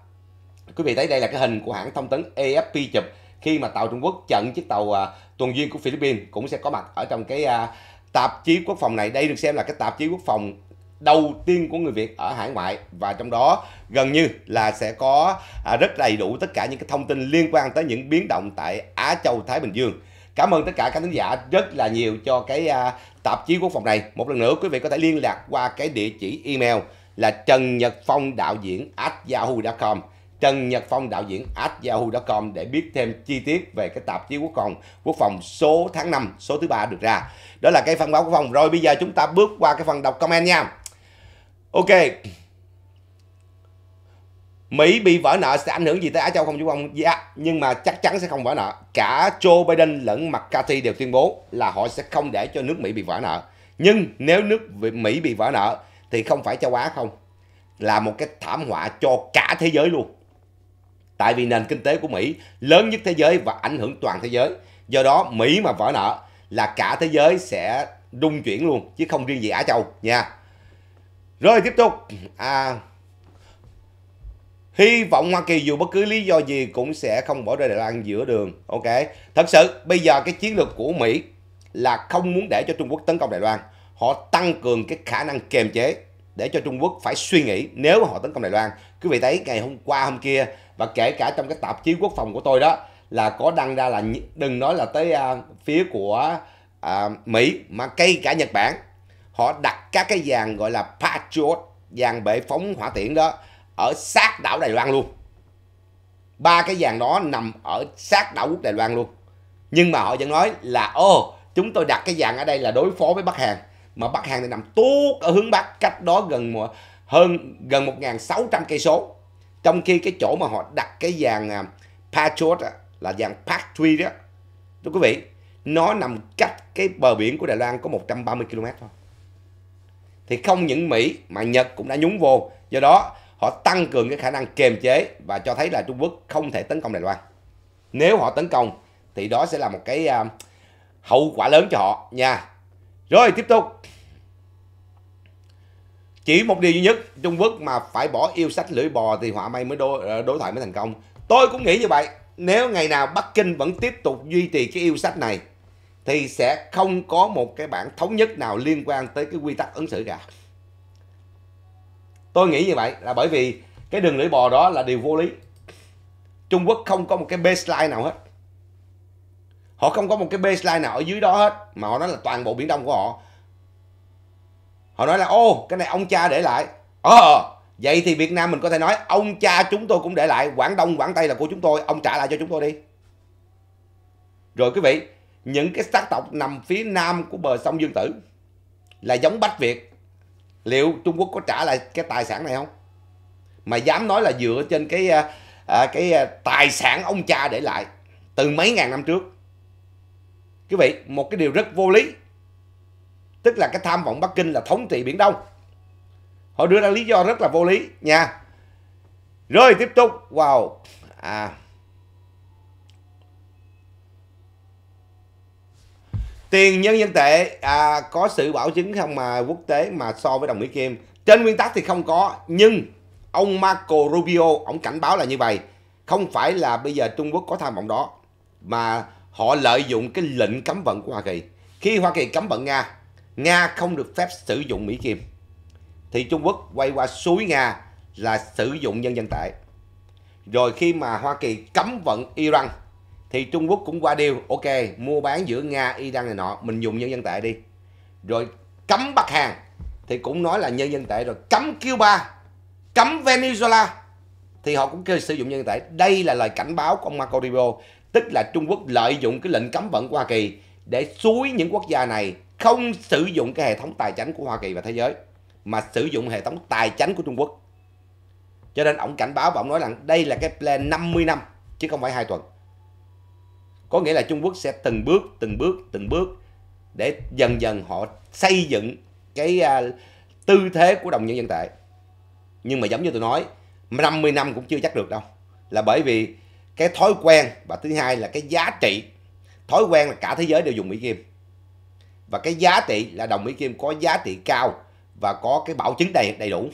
quý vị thấy đây là cái hình của hãng thông tấn AFP chụp khi mà tàu Trung Quốc chặn chiếc tàu à, tuần duyên của Philippines cũng sẽ có mặt ở trong cái à, tạp chí quốc phòng này đây được xem là cái tạp chí quốc phòng đầu tiên của người Việt ở hải ngoại và trong đó gần như là sẽ có à, rất đầy đủ tất cả những cái thông tin liên quan tới những biến động tại Á Châu Thái Bình Dương. Cảm ơn tất cả các khán giả rất là nhiều cho cái à, tạp chí quốc phòng này. Một lần nữa quý vị có thể liên lạc qua cái địa chỉ email là trần nhật phong đạo diễn at yahoo.com Trần Nhật Phong đạo diễn at yahoo.com để biết thêm chi tiết về cái tạp chí quốc phòng quốc phòng số tháng 5 số thứ ba được ra đó là cái phần báo quốc phòng rồi bây giờ chúng ta bước qua cái phần đọc comment nha Ok Mỹ bị vỡ nợ sẽ ảnh hưởng gì tới Á Châu không chú ông? Dạ, nhưng mà chắc chắn sẽ không vỡ nợ. Cả Joe Biden lẫn McCarthy đều tuyên bố là họ sẽ không để cho nước Mỹ bị vỡ nợ. Nhưng nếu nước Mỹ bị vỡ nợ thì không phải châu Á không, là một cái thảm họa cho cả thế giới luôn. Tại vì nền kinh tế của Mỹ lớn nhất thế giới và ảnh hưởng toàn thế giới. Do đó Mỹ mà vỡ nợ là cả thế giới sẽ rung chuyển luôn chứ không riêng gì Á Châu nha. Rồi tiếp tục. À, Hy vọng Hoa Kỳ dù bất cứ lý do gì cũng sẽ không bỏ rơi Đài Loan giữa đường. Ok. Thật sự bây giờ cái chiến lược của Mỹ là không muốn để cho Trung Quốc tấn công Đài Loan. Họ tăng cường cái khả năng kềm chế để cho Trung Quốc phải suy nghĩ nếu họ tấn công Đài Loan. Quý vị thấy ngày hôm qua hôm kia và kể cả trong cái tạp chí quốc phòng của tôi đó là có đăng ra là đừng nói là tới uh, phía của uh, Mỹ mà cây cả Nhật Bản họ đặt các cái dàn gọi là Patriot dàn bể phóng hỏa tiễn đó ở sát đảo Đài Loan luôn ba cái dàn đó nằm ở sát đảo quốc Đài Loan luôn nhưng mà họ vẫn nói là ô chúng tôi đặt cái dàn ở đây là đối phó với Bắc Hàn mà Bắc Hàn thì nằm tốt ở hướng Bắc cách đó gần một, hơn gần 1.600 cây số trong khi cái chỗ mà họ đặt cái dàn à, Patriot là dàn Patriot đó thưa quý vị nó nằm cách cái bờ biển của Đài Loan có 130 km thôi thì không những Mỹ mà Nhật cũng đã nhúng vô do đó họ tăng cường cái khả năng kiềm chế và cho thấy là Trung Quốc không thể tấn công Đài Loan nếu họ tấn công thì đó sẽ là một cái uh, hậu quả lớn cho họ nha rồi tiếp tục chỉ một điều duy nhất Trung Quốc mà phải bỏ yêu sách lưỡi bò thì họa may mới đối, ờ, đối thoại mới thành công tôi cũng nghĩ như vậy nếu ngày nào Bắc Kinh vẫn tiếp tục duy trì cái yêu sách này thì sẽ không có một cái bản thống nhất nào liên quan tới cái quy tắc ứng xử cả. Tôi nghĩ như vậy là bởi vì cái đường lưỡi bò đó là điều vô lý. Trung Quốc không có một cái baseline nào hết. Họ không có một cái baseline nào ở dưới đó hết mà họ nói là toàn bộ biển Đông của họ. Họ nói là ô cái này ông cha để lại. Ờ vậy thì Việt Nam mình có thể nói ông cha chúng tôi cũng để lại Quảng Đông Quảng Tây là của chúng tôi, ông trả lại cho chúng tôi đi. Rồi quý vị, những cái sắc tộc nằm phía nam của bờ sông Dương Tử là giống Bách Việt. Liệu Trung Quốc có trả lại cái tài sản này không? Mà dám nói là dựa trên cái à, à cái à, tài sản ông cha để lại từ mấy ngàn năm trước. Quý vị, một cái điều rất vô lý. Tức là cái tham vọng Bắc Kinh là thống trị Biển Đông. Họ đưa ra lý do rất là vô lý nha. Rồi tiếp tục. Wow. À, tiền nhân dân tệ à, có sự bảo chứng không mà quốc tế mà so với đồng Mỹ Kim trên nguyên tắc thì không có nhưng ông Marco Rubio ông cảnh báo là như vậy không phải là bây giờ Trung Quốc có tham vọng đó mà họ lợi dụng cái lệnh cấm vận của Hoa Kỳ khi Hoa Kỳ cấm vận Nga Nga không được phép sử dụng Mỹ Kim thì Trung Quốc quay qua suối Nga là sử dụng nhân dân tệ rồi khi mà Hoa Kỳ cấm vận Iran thì Trung Quốc cũng qua điều ok mua bán giữa Nga Iran này nọ mình dùng nhân dân tệ đi rồi cấm Bắc Hàn thì cũng nói là nhân dân tệ rồi cấm Cuba cấm Venezuela thì họ cũng kêu sử dụng nhân dân tệ đây là lời cảnh báo của ông Marco Rubio tức là Trung Quốc lợi dụng cái lệnh cấm vận của Hoa Kỳ để suối những quốc gia này không sử dụng cái hệ thống tài chính của Hoa Kỳ và thế giới mà sử dụng hệ thống tài chính của Trung Quốc cho nên ông cảnh báo và ông nói rằng đây là cái plan 50 năm chứ không phải hai tuần có nghĩa là Trung Quốc sẽ từng bước, từng bước, từng bước để dần dần họ xây dựng cái uh, tư thế của đồng nhân dân tệ. Nhưng mà giống như tôi nói, 50 năm cũng chưa chắc được đâu. Là bởi vì cái thói quen và thứ hai là cái giá trị. Thói quen là cả thế giới đều dùng Mỹ Kim. Và cái giá trị là đồng Mỹ Kim có giá trị cao và có cái bảo chứng đầy, đầy đủ.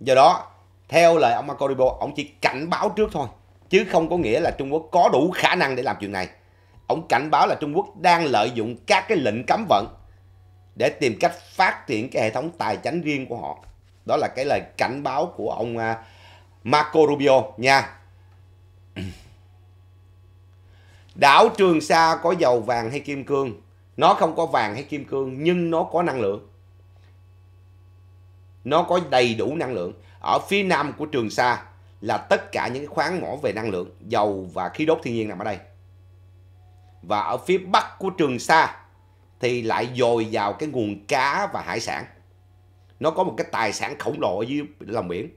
Do đó, theo lời ông Marco ông chỉ cảnh báo trước thôi chứ không có nghĩa là Trung Quốc có đủ khả năng để làm chuyện này. Ông cảnh báo là Trung Quốc đang lợi dụng các cái lệnh cấm vận để tìm cách phát triển cái hệ thống tài chính riêng của họ. Đó là cái lời cảnh báo của ông à, Marco Rubio nha. Đảo Trường Sa có dầu vàng hay kim cương? Nó không có vàng hay kim cương nhưng nó có năng lượng. Nó có đầy đủ năng lượng. Ở phía nam của Trường Sa là tất cả những cái khoáng mỏ về năng lượng, dầu và khí đốt thiên nhiên nằm ở đây. Và ở phía bắc của Trường Sa thì lại dồi vào cái nguồn cá và hải sản. Nó có một cái tài sản khổng lồ ở dưới lòng biển.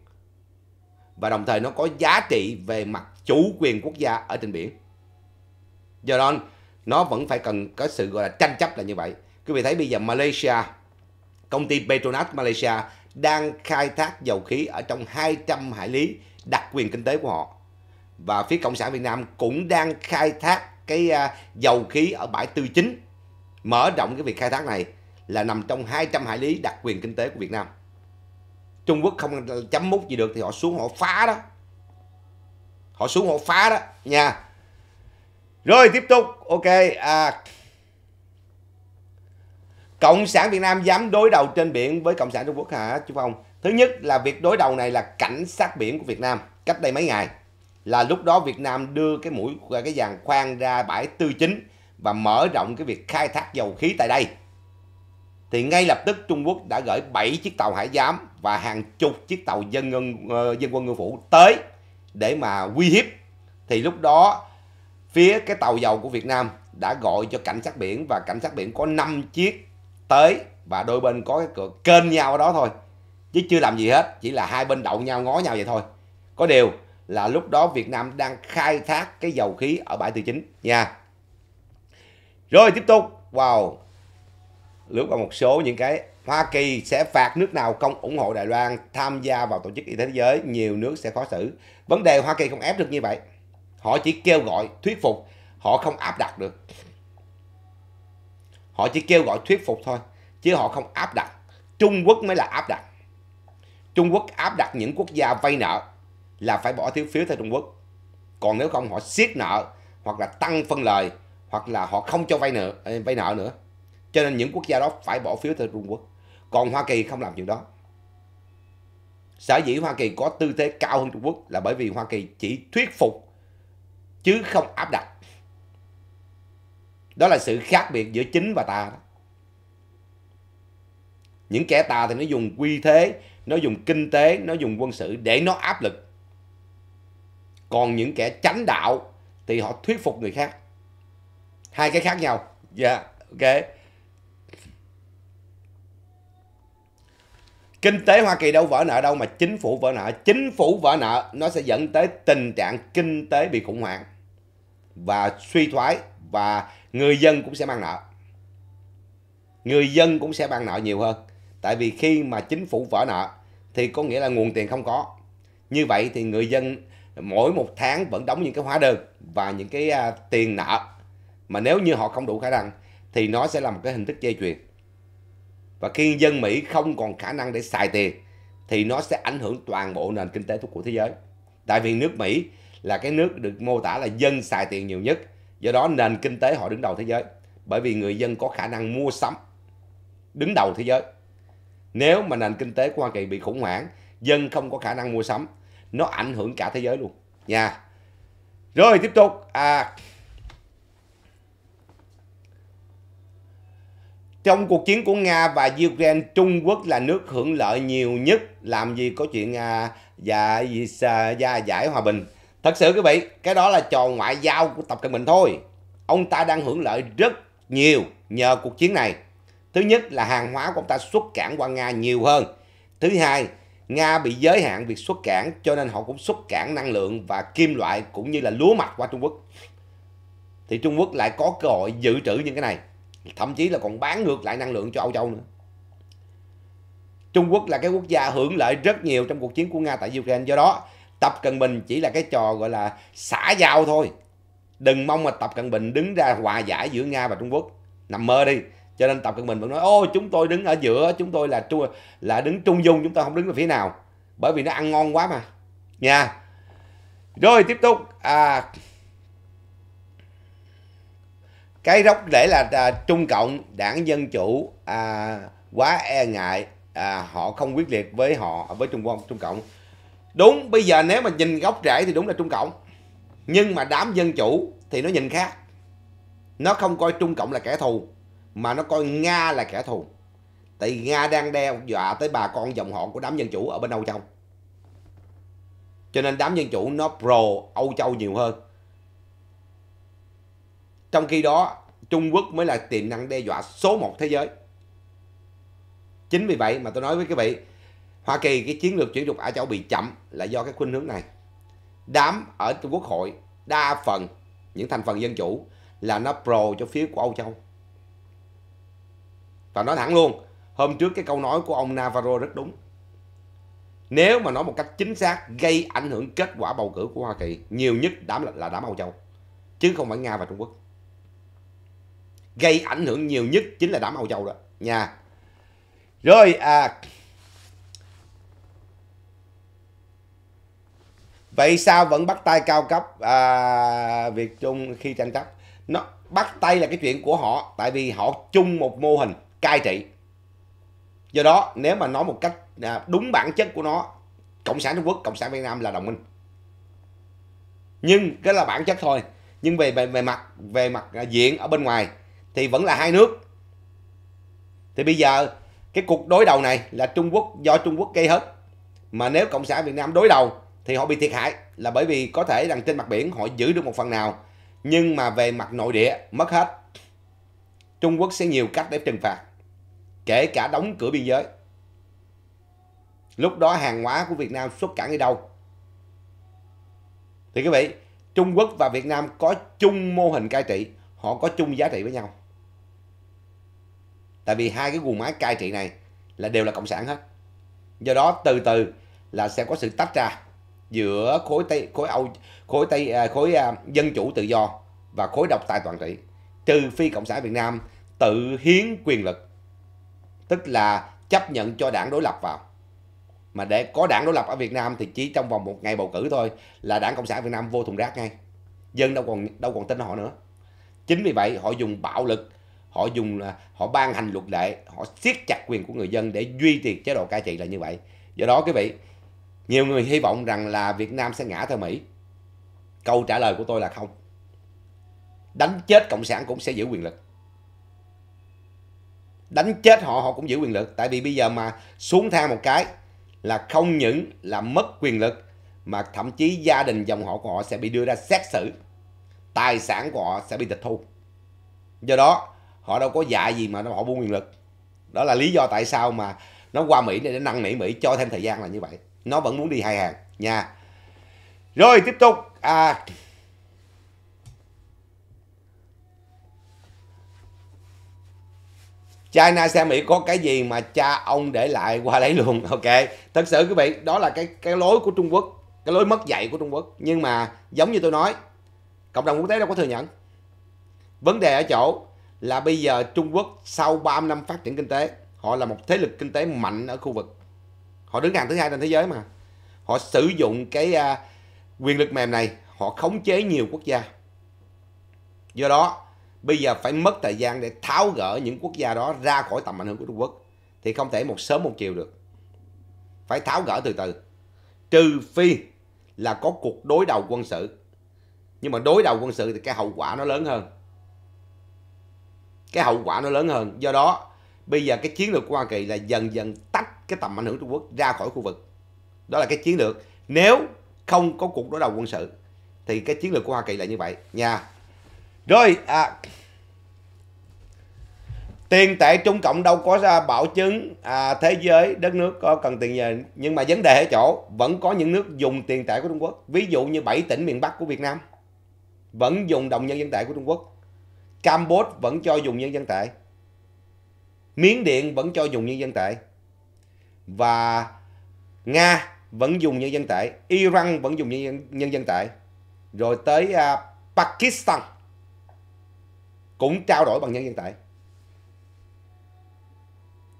Và đồng thời nó có giá trị về mặt chủ quyền quốc gia ở trên biển. Do đó nó vẫn phải cần có sự gọi là tranh chấp là như vậy. Quý vị thấy bây giờ Malaysia, công ty Petronas Malaysia đang khai thác dầu khí ở trong 200 hải lý đặc quyền kinh tế của họ và phía cộng sản việt nam cũng đang khai thác cái à, dầu khí ở bãi tư chính mở rộng cái việc khai thác này là nằm trong 200 hải lý đặc quyền kinh tế của Việt Nam. Trung Quốc không chấm mút gì được thì họ xuống họ phá đó. Họ xuống họ phá đó nha. Rồi tiếp tục, ok. À, Cộng sản Việt Nam dám đối đầu trên biển với Cộng sản Trung Quốc hả chú Phong? Thứ nhất là việc đối đầu này là cảnh sát biển của Việt Nam cách đây mấy ngày là lúc đó Việt Nam đưa cái mũi cái dàn khoan ra bãi tư chính và mở rộng cái việc khai thác dầu khí tại đây. Thì ngay lập tức Trung Quốc đã gửi 7 chiếc tàu hải giám và hàng chục chiếc tàu dân ngân ờ, dân quân ngư phủ tới để mà uy hiếp. Thì lúc đó phía cái tàu dầu của Việt Nam đã gọi cho cảnh sát biển và cảnh sát biển có 5 chiếc tới và đôi bên có cái cửa kênh nhau ở đó thôi chứ chưa làm gì hết chỉ là hai bên đậu nhau ngó nhau vậy thôi có điều là lúc đó Việt Nam đang khai thác cái dầu khí ở bãi Tư Chính nha rồi tiếp tục wow lướt qua một số những cái Hoa Kỳ sẽ phạt nước nào không ủng hộ Đài Loan tham gia vào tổ chức y tế thế giới nhiều nước sẽ khó xử vấn đề Hoa Kỳ không ép được như vậy họ chỉ kêu gọi thuyết phục họ không áp đặt được họ chỉ kêu gọi thuyết phục thôi chứ họ không áp đặt Trung Quốc mới là áp đặt Trung Quốc áp đặt những quốc gia vay nợ là phải bỏ thiếu phiếu theo Trung Quốc. Còn nếu không họ siết nợ hoặc là tăng phân lời hoặc là họ không cho vay nợ à, vay nợ nữa. Cho nên những quốc gia đó phải bỏ phiếu theo Trung Quốc. Còn Hoa Kỳ không làm chuyện đó. Sở dĩ Hoa Kỳ có tư thế cao hơn Trung Quốc là bởi vì Hoa Kỳ chỉ thuyết phục chứ không áp đặt. Đó là sự khác biệt giữa chính và ta. Những kẻ tà thì nó dùng quy thế nó dùng kinh tế nó dùng quân sự để nó áp lực còn những kẻ chánh đạo thì họ thuyết phục người khác hai cái khác nhau dạ yeah, ok kinh tế hoa kỳ đâu vỡ nợ đâu mà chính phủ vỡ nợ chính phủ vỡ nợ nó sẽ dẫn tới tình trạng kinh tế bị khủng hoảng và suy thoái và người dân cũng sẽ mang nợ người dân cũng sẽ mang nợ nhiều hơn Tại vì khi mà chính phủ vỡ nợ thì có nghĩa là nguồn tiền không có. Như vậy thì người dân mỗi một tháng vẫn đóng những cái hóa đơn và những cái uh, tiền nợ mà nếu như họ không đủ khả năng thì nó sẽ là một cái hình thức dây chuyền. Và khi dân Mỹ không còn khả năng để xài tiền thì nó sẽ ảnh hưởng toàn bộ nền kinh tế của thế giới. Tại vì nước Mỹ là cái nước được mô tả là dân xài tiền nhiều nhất, do đó nền kinh tế họ đứng đầu thế giới bởi vì người dân có khả năng mua sắm đứng đầu thế giới nếu mà nền kinh tế của Hoa Kỳ bị khủng hoảng dân không có khả năng mua sắm nó ảnh hưởng cả thế giới luôn nha rồi tiếp tục à, trong cuộc chiến của nga và ukraine trung quốc là nước hưởng lợi nhiều nhất làm gì có chuyện à, dạ, gì, à, giải hòa bình thật sự quý vị cái đó là trò ngoại giao của tập cận bình thôi ông ta đang hưởng lợi rất nhiều nhờ cuộc chiến này Thứ nhất là hàng hóa của ông ta xuất cảng qua Nga nhiều hơn. Thứ hai, Nga bị giới hạn việc xuất cảng cho nên họ cũng xuất cảng năng lượng và kim loại cũng như là lúa mạch qua Trung Quốc. Thì Trung Quốc lại có cơ hội dự trữ những cái này. Thậm chí là còn bán ngược lại năng lượng cho Âu Châu nữa. Trung Quốc là cái quốc gia hưởng lợi rất nhiều trong cuộc chiến của Nga tại Ukraine. Do đó, Tập Cận Bình chỉ là cái trò gọi là xả dao thôi. Đừng mong mà Tập Cận Bình đứng ra hòa giải giữa Nga và Trung Quốc. Nằm mơ đi cho nên tập cận bình vẫn nói ô chúng tôi đứng ở giữa chúng tôi là trung là đứng trung dung chúng tôi không đứng về phía nào bởi vì nó ăn ngon quá mà nha rồi tiếp tục à, cái gốc để là à, trung cộng đảng dân chủ à, quá e ngại à, họ không quyết liệt với họ với trung quốc trung cộng đúng bây giờ nếu mà nhìn góc rễ thì đúng là trung cộng nhưng mà đám dân chủ thì nó nhìn khác nó không coi trung cộng là kẻ thù mà nó coi Nga là kẻ thù. Tại Nga đang đe dọa tới bà con dòng họ của đám dân chủ ở bên Âu Châu. Cho nên đám dân chủ nó pro Âu Châu nhiều hơn. Trong khi đó, Trung Quốc mới là tiềm năng đe dọa số 1 thế giới. Chính vì vậy mà tôi nói với quý vị, Hoa Kỳ cái chiến lược chuyển trục Á Châu bị chậm là do cái khuynh hướng này. Đám ở Trung Quốc hội đa phần những thành phần dân chủ là nó pro cho phía của Âu Châu. Và nói thẳng luôn, hôm trước cái câu nói của ông Navarro rất đúng. Nếu mà nói một cách chính xác gây ảnh hưởng kết quả bầu cử của Hoa Kỳ nhiều nhất đám là, là đám Âu Châu, chứ không phải Nga và Trung Quốc. Gây ảnh hưởng nhiều nhất chính là đám Âu Châu đó nha. Rồi à Vậy sao vẫn bắt tay cao cấp à, Việt Trung khi tranh chấp? Nó bắt tay là cái chuyện của họ tại vì họ chung một mô hình cai trị do đó nếu mà nói một cách à, đúng bản chất của nó cộng sản trung quốc cộng sản việt nam là đồng minh nhưng cái là bản chất thôi nhưng về về, về mặt về mặt à, diện ở bên ngoài thì vẫn là hai nước thì bây giờ cái cuộc đối đầu này là trung quốc do trung quốc gây hết mà nếu cộng sản việt nam đối đầu thì họ bị thiệt hại là bởi vì có thể rằng trên mặt biển họ giữ được một phần nào nhưng mà về mặt nội địa mất hết trung quốc sẽ nhiều cách để trừng phạt kể cả đóng cửa biên giới lúc đó hàng hóa của Việt Nam xuất cảng đi đâu thì quý vị Trung Quốc và Việt Nam có chung mô hình cai trị họ có chung giá trị với nhau tại vì hai cái guồng máy cai trị này là đều là cộng sản hết do đó từ từ là sẽ có sự tách ra giữa khối tây khối âu khối tây à, khối à, dân chủ tự do và khối độc tài toàn trị trừ phi cộng sản việt nam tự hiến quyền lực tức là chấp nhận cho đảng đối lập vào mà để có đảng đối lập ở Việt Nam thì chỉ trong vòng một ngày bầu cử thôi là đảng cộng sản Việt Nam vô thùng rác ngay dân đâu còn đâu còn tin họ nữa chính vì vậy họ dùng bạo lực họ dùng họ ban hành luật lệ họ siết chặt quyền của người dân để duy trì chế độ cai trị là như vậy do đó quý vị nhiều người hy vọng rằng là Việt Nam sẽ ngã theo Mỹ câu trả lời của tôi là không đánh chết cộng sản cũng sẽ giữ quyền lực đánh chết họ họ cũng giữ quyền lực tại vì bây giờ mà xuống thang một cái là không những là mất quyền lực mà thậm chí gia đình dòng họ của họ sẽ bị đưa ra xét xử tài sản của họ sẽ bị tịch thu do đó họ đâu có dạy gì mà họ buông quyền lực đó là lý do tại sao mà nó qua mỹ để năn nỉ mỹ cho thêm thời gian là như vậy nó vẫn muốn đi hai hàng nha rồi tiếp tục à, China xe Mỹ có cái gì mà cha ông để lại qua lấy luôn ok thật sự quý vị đó là cái cái lối của Trung Quốc cái lối mất dạy của Trung Quốc nhưng mà giống như tôi nói cộng đồng quốc tế đâu có thừa nhận vấn đề ở chỗ là bây giờ Trung Quốc sau 30 năm phát triển kinh tế họ là một thế lực kinh tế mạnh ở khu vực họ đứng hàng thứ hai trên thế giới mà họ sử dụng cái uh, quyền lực mềm này họ khống chế nhiều quốc gia do đó bây giờ phải mất thời gian để tháo gỡ những quốc gia đó ra khỏi tầm ảnh hưởng của Trung Quốc thì không thể một sớm một chiều được phải tháo gỡ từ từ trừ phi là có cuộc đối đầu quân sự nhưng mà đối đầu quân sự thì cái hậu quả nó lớn hơn cái hậu quả nó lớn hơn do đó bây giờ cái chiến lược của Hoa Kỳ là dần dần tách cái tầm ảnh hưởng Trung Quốc ra khỏi khu vực đó là cái chiến lược nếu không có cuộc đối đầu quân sự thì cái chiến lược của Hoa Kỳ là như vậy nha rồi à, tiền tệ trung cộng đâu có ra bảo chứng à, thế giới đất nước có cần tiền giờ nhưng mà vấn đề ở chỗ vẫn có những nước dùng tiền tệ của Trung Quốc ví dụ như 7 tỉnh miền Bắc của Việt Nam vẫn dùng đồng nhân dân tệ của Trung Quốc Campuchia vẫn cho dùng nhân dân tệ Miến Điện vẫn cho dùng nhân dân tệ và Nga vẫn dùng nhân dân tệ Iran vẫn dùng nhân dân, nhân dân tệ rồi tới uh, Pakistan cũng trao đổi bằng nhân dân tệ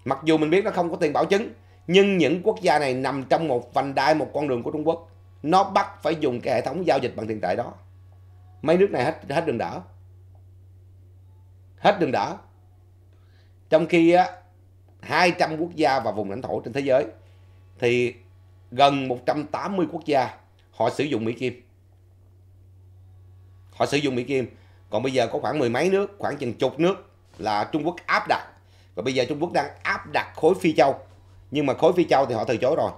mặc dù mình biết nó không có tiền bảo chứng nhưng những quốc gia này nằm trong một vành đai một con đường của Trung Quốc nó bắt phải dùng cái hệ thống giao dịch bằng tiền tệ đó mấy nước này hết hết đường đỡ hết đường đỡ trong khi á 200 quốc gia và vùng lãnh thổ trên thế giới thì gần 180 quốc gia họ sử dụng Mỹ Kim. Họ sử dụng Mỹ Kim còn bây giờ có khoảng mười mấy nước khoảng chừng chục nước là Trung Quốc áp đặt và bây giờ Trung Quốc đang áp đặt khối Phi Châu nhưng mà khối Phi Châu thì họ từ chối rồi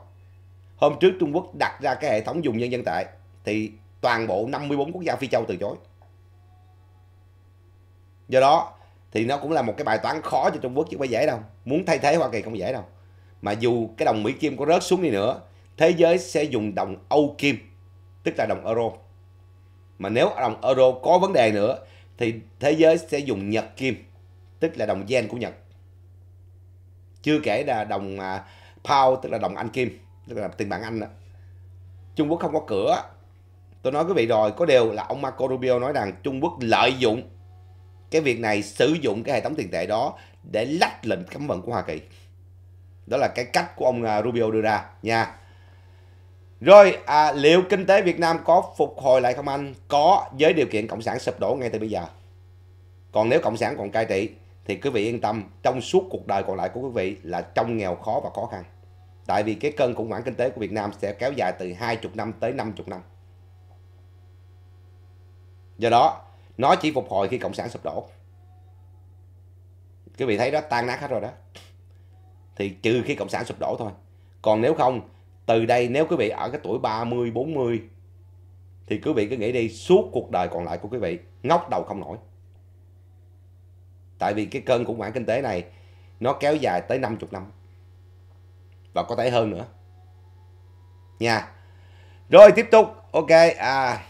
hôm trước Trung Quốc đặt ra cái hệ thống dùng nhân dân tệ thì toàn bộ 54 quốc gia Phi Châu từ chối do đó thì nó cũng là một cái bài toán khó cho Trung Quốc chứ không dễ đâu muốn thay thế Hoa Kỳ không dễ đâu mà dù cái đồng Mỹ Kim có rớt xuống đi nữa thế giới sẽ dùng đồng Âu Kim tức là đồng Euro mà nếu đồng euro có vấn đề nữa thì thế giới sẽ dùng nhật kim tức là đồng yen của nhật chưa kể là đồng à, pound tức là đồng anh kim tức là tiền bạc anh đó. trung quốc không có cửa tôi nói quý vị rồi có điều là ông marco rubio nói rằng trung quốc lợi dụng cái việc này sử dụng cái hệ thống tiền tệ đó để lách lệnh cấm vận của hoa kỳ đó là cái cách của ông à, rubio đưa ra nha rồi, à, liệu kinh tế Việt Nam có phục hồi lại không anh? Có, với điều kiện Cộng sản sụp đổ ngay từ bây giờ. Còn nếu Cộng sản còn cai trị, thì quý vị yên tâm, trong suốt cuộc đời còn lại của quý vị là trong nghèo khó và khó khăn. Tại vì cái cơn khủng hoảng kinh tế của Việt Nam sẽ kéo dài từ 20 năm tới 50 năm. Do đó, nó chỉ phục hồi khi Cộng sản sụp đổ. Quý vị thấy đó, tan nát hết rồi đó. Thì trừ khi Cộng sản sụp đổ thôi. Còn nếu không, từ đây nếu quý vị ở cái tuổi 30, 40 thì quý vị cứ nghĩ đi suốt cuộc đời còn lại của quý vị ngóc đầu không nổi. Tại vì cái cơn khủng hoảng kinh tế này nó kéo dài tới 50 năm và có thể hơn nữa. Nha. Rồi tiếp tục, ok à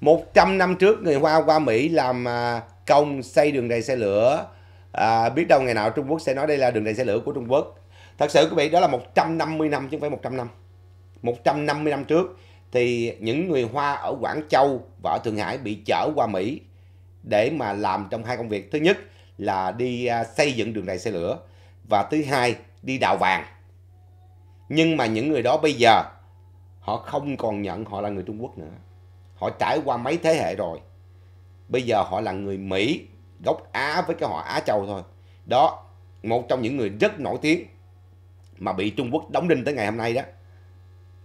100 năm trước người Hoa qua Mỹ làm à, công xây đường đầy xe lửa. À, biết đâu ngày nào Trung Quốc sẽ nói đây là đường đầy xe lửa của Trung Quốc thật sự quý vị đó là 150 năm chứ không phải 100 năm 150 năm trước thì những người Hoa ở Quảng Châu và ở Thượng Hải bị chở qua Mỹ để mà làm trong hai công việc thứ nhất là đi à, xây dựng đường đài xe lửa và thứ hai đi đào vàng nhưng mà những người đó bây giờ họ không còn nhận họ là người Trung Quốc nữa họ trải qua mấy thế hệ rồi bây giờ họ là người Mỹ gốc Á với cái họ Á Châu thôi đó một trong những người rất nổi tiếng mà bị Trung Quốc đóng đinh tới ngày hôm nay đó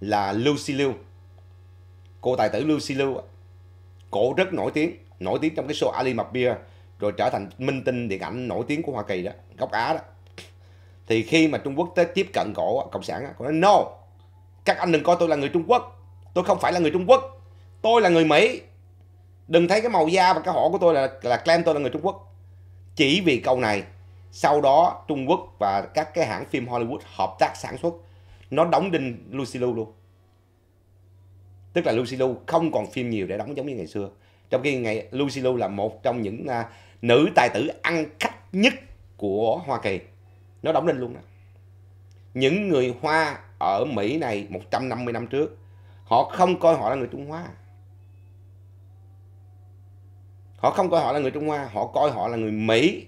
là Lucy Liu. Cô tài tử Lucy Liu cổ rất nổi tiếng, nổi tiếng trong cái show Ali Mapia rồi trở thành minh tinh điện ảnh nổi tiếng của Hoa Kỳ đó, gốc Á đó. Thì khi mà Trung Quốc tới tiếp cận cổ cộng sản, cô nói no, các anh đừng coi tôi là người Trung Quốc, tôi không phải là người Trung Quốc, tôi là người Mỹ. Đừng thấy cái màu da và cái họ của tôi là là claim tôi là người Trung Quốc. Chỉ vì câu này sau đó Trung Quốc và các cái hãng phim Hollywood hợp tác sản xuất nó đóng đinh Lucy Liu luôn tức là Lucy Liu không còn phim nhiều để đóng giống như ngày xưa trong khi ngày Lucy Liu là một trong những uh, nữ tài tử ăn khách nhất của Hoa Kỳ nó đóng đinh luôn đó những người Hoa ở Mỹ này 150 năm trước họ không coi họ là người Trung Hoa họ không coi họ là người Trung Hoa họ coi họ là người Mỹ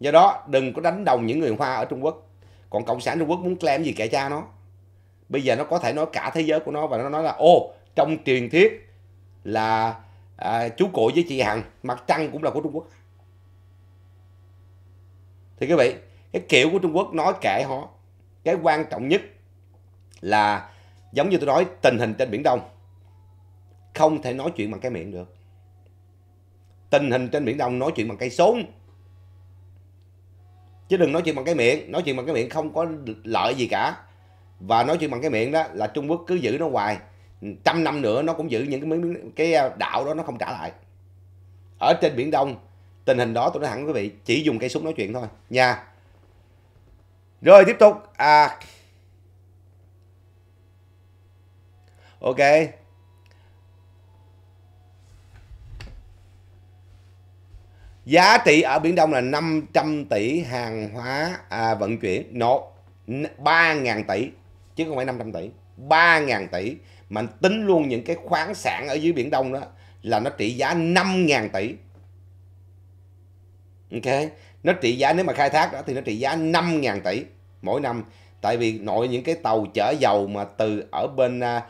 do đó đừng có đánh đồng những người hoa ở trung quốc còn cộng sản trung quốc muốn claim gì kẻ cha nó bây giờ nó có thể nói cả thế giới của nó và nó nói là ô trong truyền thuyết là à, chú Cụ với chị hằng mặt trăng cũng là của trung quốc thì quý vị cái kiểu của trung quốc nói kệ họ cái quan trọng nhất là giống như tôi nói tình hình trên biển đông không thể nói chuyện bằng cái miệng được tình hình trên biển đông nói chuyện bằng cây súng chứ đừng nói chuyện bằng cái miệng nói chuyện bằng cái miệng không có lợi gì cả và nói chuyện bằng cái miệng đó là trung quốc cứ giữ nó hoài trăm năm nữa nó cũng giữ những cái cái à, đạo đó nó không trả lại ở trên biển đông tình hình đó tôi nói thẳng quý vị chỉ dùng cây súng nói chuyện thôi nha rồi tiếp tục à ok giá trị ở Biển Đông là 500 tỷ hàng hóa à, vận chuyển nộp 3.000 tỷ chứ không phải 500 tỷ 3.000 tỷ mà tính luôn những cái khoáng sản ở dưới Biển Đông đó là nó trị giá 5.000 tỷ ok nó trị giá nếu mà khai thác đó thì nó trị giá 5.000 tỷ mỗi năm tại vì nội những cái tàu chở dầu mà từ ở bên uh,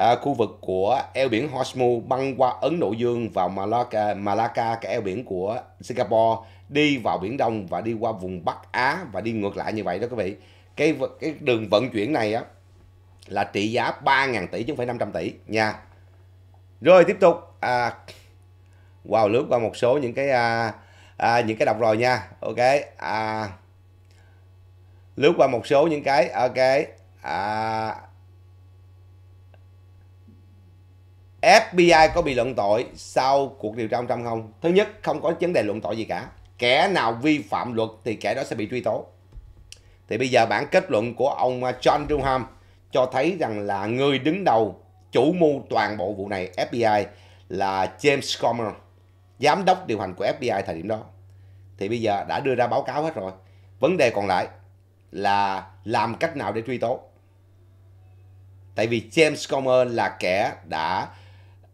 à, khu vực của eo biển Hormuz băng qua Ấn Độ Dương vào Malacca, Malacca cái eo biển của Singapore đi vào biển Đông và đi qua vùng Bắc Á và đi ngược lại như vậy đó quý vị cái cái đường vận chuyển này á là trị giá 3.000 tỷ chứ không phải 500 tỷ nha rồi tiếp tục à, wow lướt qua một số những cái à, à, những cái đọc rồi nha ok à, lướt qua một số những cái ok à, FBI có bị luận tội sau cuộc điều tra ông Trump không? Thứ nhất, không có vấn đề luận tội gì cả. Kẻ nào vi phạm luật thì kẻ đó sẽ bị truy tố. Thì bây giờ bản kết luận của ông à, John Durham cho thấy rằng là người đứng đầu chủ mưu toàn bộ vụ này FBI là James Comer, giám đốc điều hành của FBI thời điểm đó. Thì bây giờ đã đưa ra báo cáo hết rồi. Vấn đề còn lại là làm cách nào để truy tố. Tại vì James Comer là kẻ đã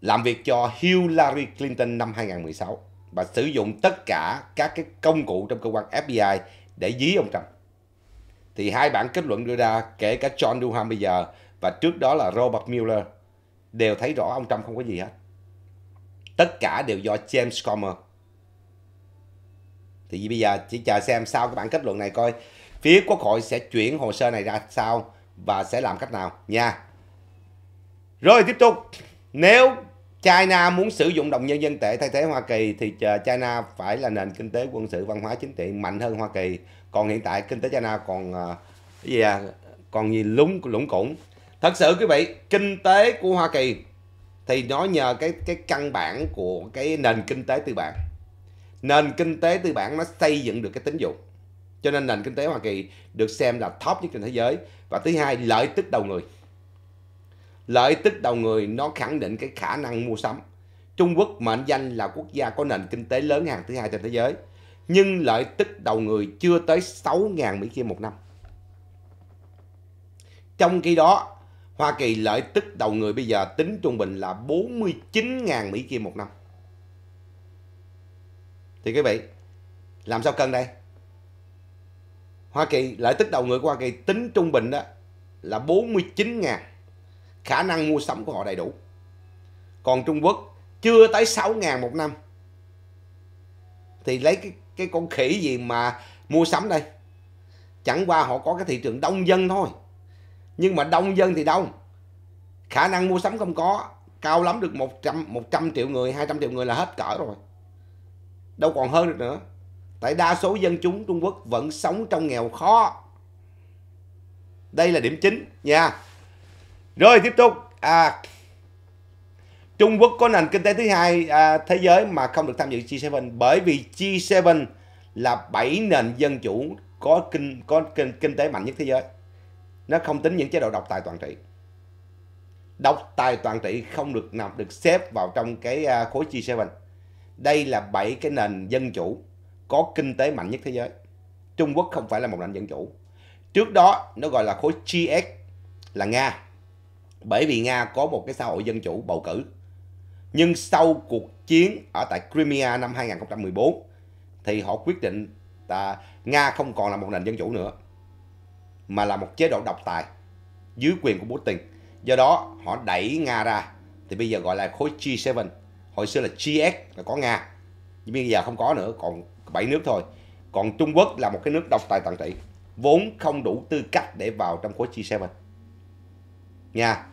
làm việc cho Hillary Clinton năm 2016 và sử dụng tất cả các cái công cụ trong cơ quan FBI để dí ông Trump. Thì hai bản kết luận đưa ra, kể cả John Durham bây giờ và trước đó là Robert Mueller, đều thấy rõ ông Trump không có gì hết. Tất cả đều do James Comer. Thì bây giờ chỉ chờ xem sau cái bản kết luận này coi phía quốc hội sẽ chuyển hồ sơ này ra sao và sẽ làm cách nào nha. Rồi tiếp tục nếu China muốn sử dụng đồng nhân dân tệ thay thế Hoa Kỳ thì ờ, China phải là nền kinh tế quân sự văn hóa chính trị mạnh hơn Hoa Kỳ còn hiện tại kinh tế China còn ờ, cái gì à còn gì lúng lũng củng thật sự quý vị kinh tế của Hoa Kỳ thì nó nhờ cái cái căn bản của cái nền kinh tế tư bản nền kinh tế tư bản nó xây dựng được cái tín dụng cho nên nền kinh tế Hoa Kỳ được xem là top nhất trên thế giới và thứ hai lợi tức đầu người Lợi tức đầu người nó khẳng định cái khả năng mua sắm. Trung Quốc mệnh danh là quốc gia có nền kinh tế lớn hàng thứ hai trên thế giới. Nhưng lợi tức đầu người chưa tới 6.000 Mỹ Kim một năm. Trong khi đó, Hoa Kỳ lợi tức đầu người bây giờ tính trung bình là 49.000 Mỹ Kim một năm. Thì quý vị, làm sao cân đây? Hoa Kỳ, lợi tức đầu người của Hoa Kỳ tính trung bình đó là 49 ngàn khả năng mua sắm của họ đầy đủ. Còn Trung Quốc chưa tới 6 ngàn một năm. Thì lấy cái, cái con khỉ gì mà mua sắm đây. Chẳng qua họ có cái thị trường đông dân thôi. Nhưng mà đông dân thì đông. Khả năng mua sắm không có. Cao lắm được 100, 100 triệu người, 200 triệu người là hết cỡ rồi. Đâu còn hơn được nữa. Tại đa số dân chúng Trung Quốc vẫn sống trong nghèo khó. Đây là điểm chính nha. Rồi tiếp tục à, Trung Quốc có nền kinh tế thứ hai à, thế giới mà không được tham dự G7 bởi vì G7 là 7 nền dân chủ có kinh có kinh, kinh tế mạnh nhất thế giới. Nó không tính những chế độ độc tài toàn trị. Độc tài toàn trị không được nạp được xếp vào trong cái à, khối G7. Đây là 7 cái nền dân chủ có kinh tế mạnh nhất thế giới. Trung Quốc không phải là một nền dân chủ. Trước đó nó gọi là khối GX là Nga bởi vì Nga có một cái xã hội dân chủ bầu cử. Nhưng sau cuộc chiến ở tại Crimea năm 2014 thì họ quyết định là Nga không còn là một nền dân chủ nữa mà là một chế độ độc tài dưới quyền của Putin. Do đó họ đẩy Nga ra thì bây giờ gọi là khối G7. Hồi xưa là GX là có Nga. Nhưng bây giờ không có nữa, còn bảy nước thôi. Còn Trung Quốc là một cái nước độc tài toàn trị vốn không đủ tư cách để vào trong khối G7 nha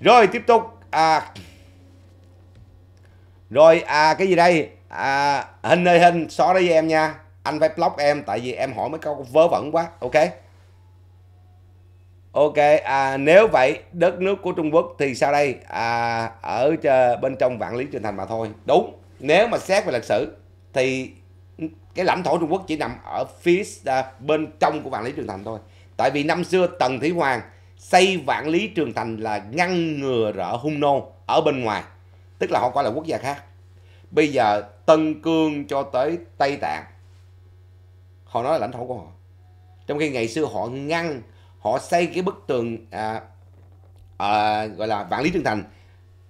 rồi tiếp tục à rồi à cái gì đây à hình ơi hình xóa đấy với em nha anh phải block em tại vì em hỏi mấy câu vớ vẩn quá ok ok à nếu vậy đất nước của trung quốc thì sao đây à ở bên trong vạn lý trường thành mà thôi đúng nếu mà xét về lịch sử thì cái lãnh thổ Trung Quốc chỉ nằm ở phía à, bên trong của vạn lý trường thành thôi tại vì năm xưa Tần Thủy Hoàng xây vạn lý trường thành là ngăn ngừa rỡ hung nô ở bên ngoài tức là họ phải là quốc gia khác bây giờ tân cương cho tới tây tạng họ nói là lãnh thổ của họ trong khi ngày xưa họ ngăn họ xây cái bức tường à, à, gọi là vạn lý trường thành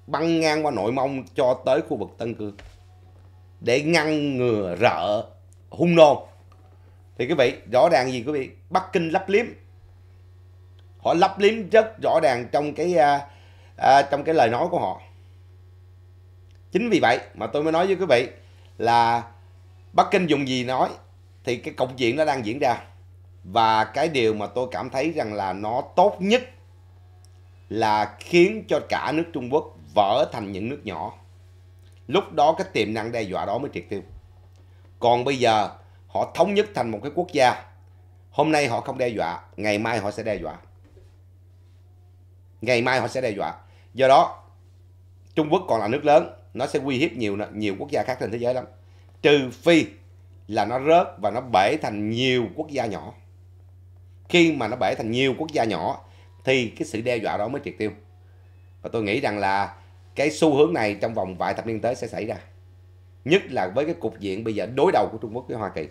băng ngang qua nội mông cho tới khu vực tân cương để ngăn ngừa rợ hung nô thì quý vị rõ ràng gì quý vị bắc kinh lấp liếm họ lấp liếm rất rõ ràng trong cái à, à, trong cái lời nói của họ chính vì vậy mà tôi mới nói với quý vị là bắc kinh dùng gì nói thì cái cộng diện nó đang diễn ra và cái điều mà tôi cảm thấy rằng là nó tốt nhất là khiến cho cả nước trung quốc vỡ thành những nước nhỏ lúc đó cái tiềm năng đe dọa đó mới triệt tiêu còn bây giờ họ thống nhất thành một cái quốc gia hôm nay họ không đe dọa ngày mai họ sẽ đe dọa ngày mai họ sẽ đe dọa do đó Trung Quốc còn là nước lớn nó sẽ uy hiếp nhiều nhiều quốc gia khác trên thế giới lắm trừ phi là nó rớt và nó bể thành nhiều quốc gia nhỏ khi mà nó bể thành nhiều quốc gia nhỏ thì cái sự đe dọa đó mới triệt tiêu và tôi nghĩ rằng là cái xu hướng này trong vòng vài thập niên tới sẽ xảy ra nhất là với cái cục diện bây giờ đối đầu của Trung Quốc với Hoa Kỳ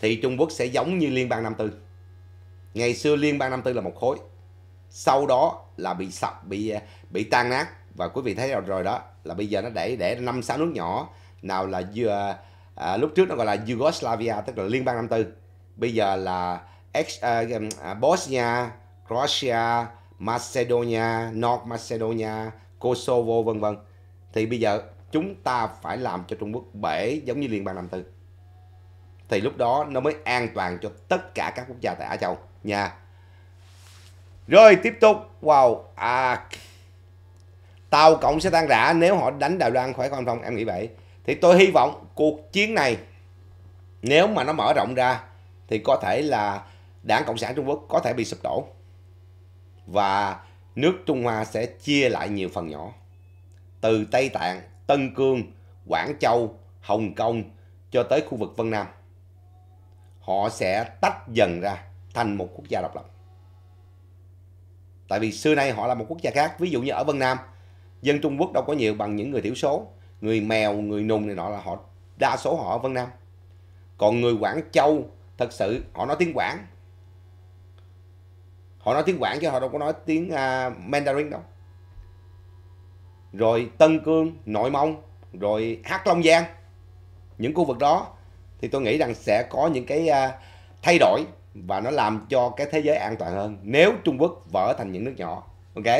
thì Trung Quốc sẽ giống như Liên bang Nam Tư ngày xưa Liên bang Nam Tư là một khối sau đó là bị sập bị à, bị tan nát và quý vị thấy rồi, rồi đó là bây giờ nó để để năm sáu nước nhỏ nào là à, lúc trước nó gọi là Yugoslavia tức là liên bang năm tư bây giờ là ex, à, à, Bosnia Croatia Macedonia North Macedonia Kosovo vân vân thì bây giờ chúng ta phải làm cho Trung Quốc bể giống như liên bang năm tư thì lúc đó nó mới an toàn cho tất cả các quốc gia tại Á Châu nha rồi tiếp tục. Wow. À, Tàu Cộng sẽ tan rã nếu họ đánh Đài Loan khỏi con không? Em nghĩ vậy. Thì tôi hy vọng cuộc chiến này nếu mà nó mở rộng ra thì có thể là đảng Cộng sản Trung Quốc có thể bị sụp đổ. Và nước Trung Hoa sẽ chia lại nhiều phần nhỏ. Từ Tây Tạng, Tân Cương, Quảng Châu, Hồng Kông cho tới khu vực Vân Nam. Họ sẽ tách dần ra thành một quốc gia độc lập tại vì xưa nay họ là một quốc gia khác ví dụ như ở vân nam dân trung quốc đâu có nhiều bằng những người thiểu số người mèo người nùng này nọ là họ đa số họ ở vân nam còn người quảng châu thật sự họ nói tiếng quảng họ nói tiếng quảng chứ họ đâu có nói tiếng uh, mandarin đâu rồi tân cương nội mông rồi hát long giang những khu vực đó thì tôi nghĩ rằng sẽ có những cái uh, thay đổi và nó làm cho cái thế giới an toàn hơn nếu Trung Quốc vỡ thành những nước nhỏ. Ok.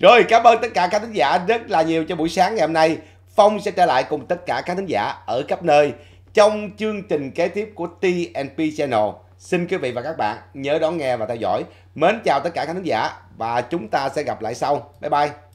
Rồi cảm ơn tất cả các thính giả rất là nhiều cho buổi sáng ngày hôm nay. Phong sẽ trở lại cùng tất cả các thính giả ở khắp nơi trong chương trình kế tiếp của TNP Channel. Xin quý vị và các bạn nhớ đón nghe và theo dõi. Mến chào tất cả các khán giả và chúng ta sẽ gặp lại sau. Bye bye.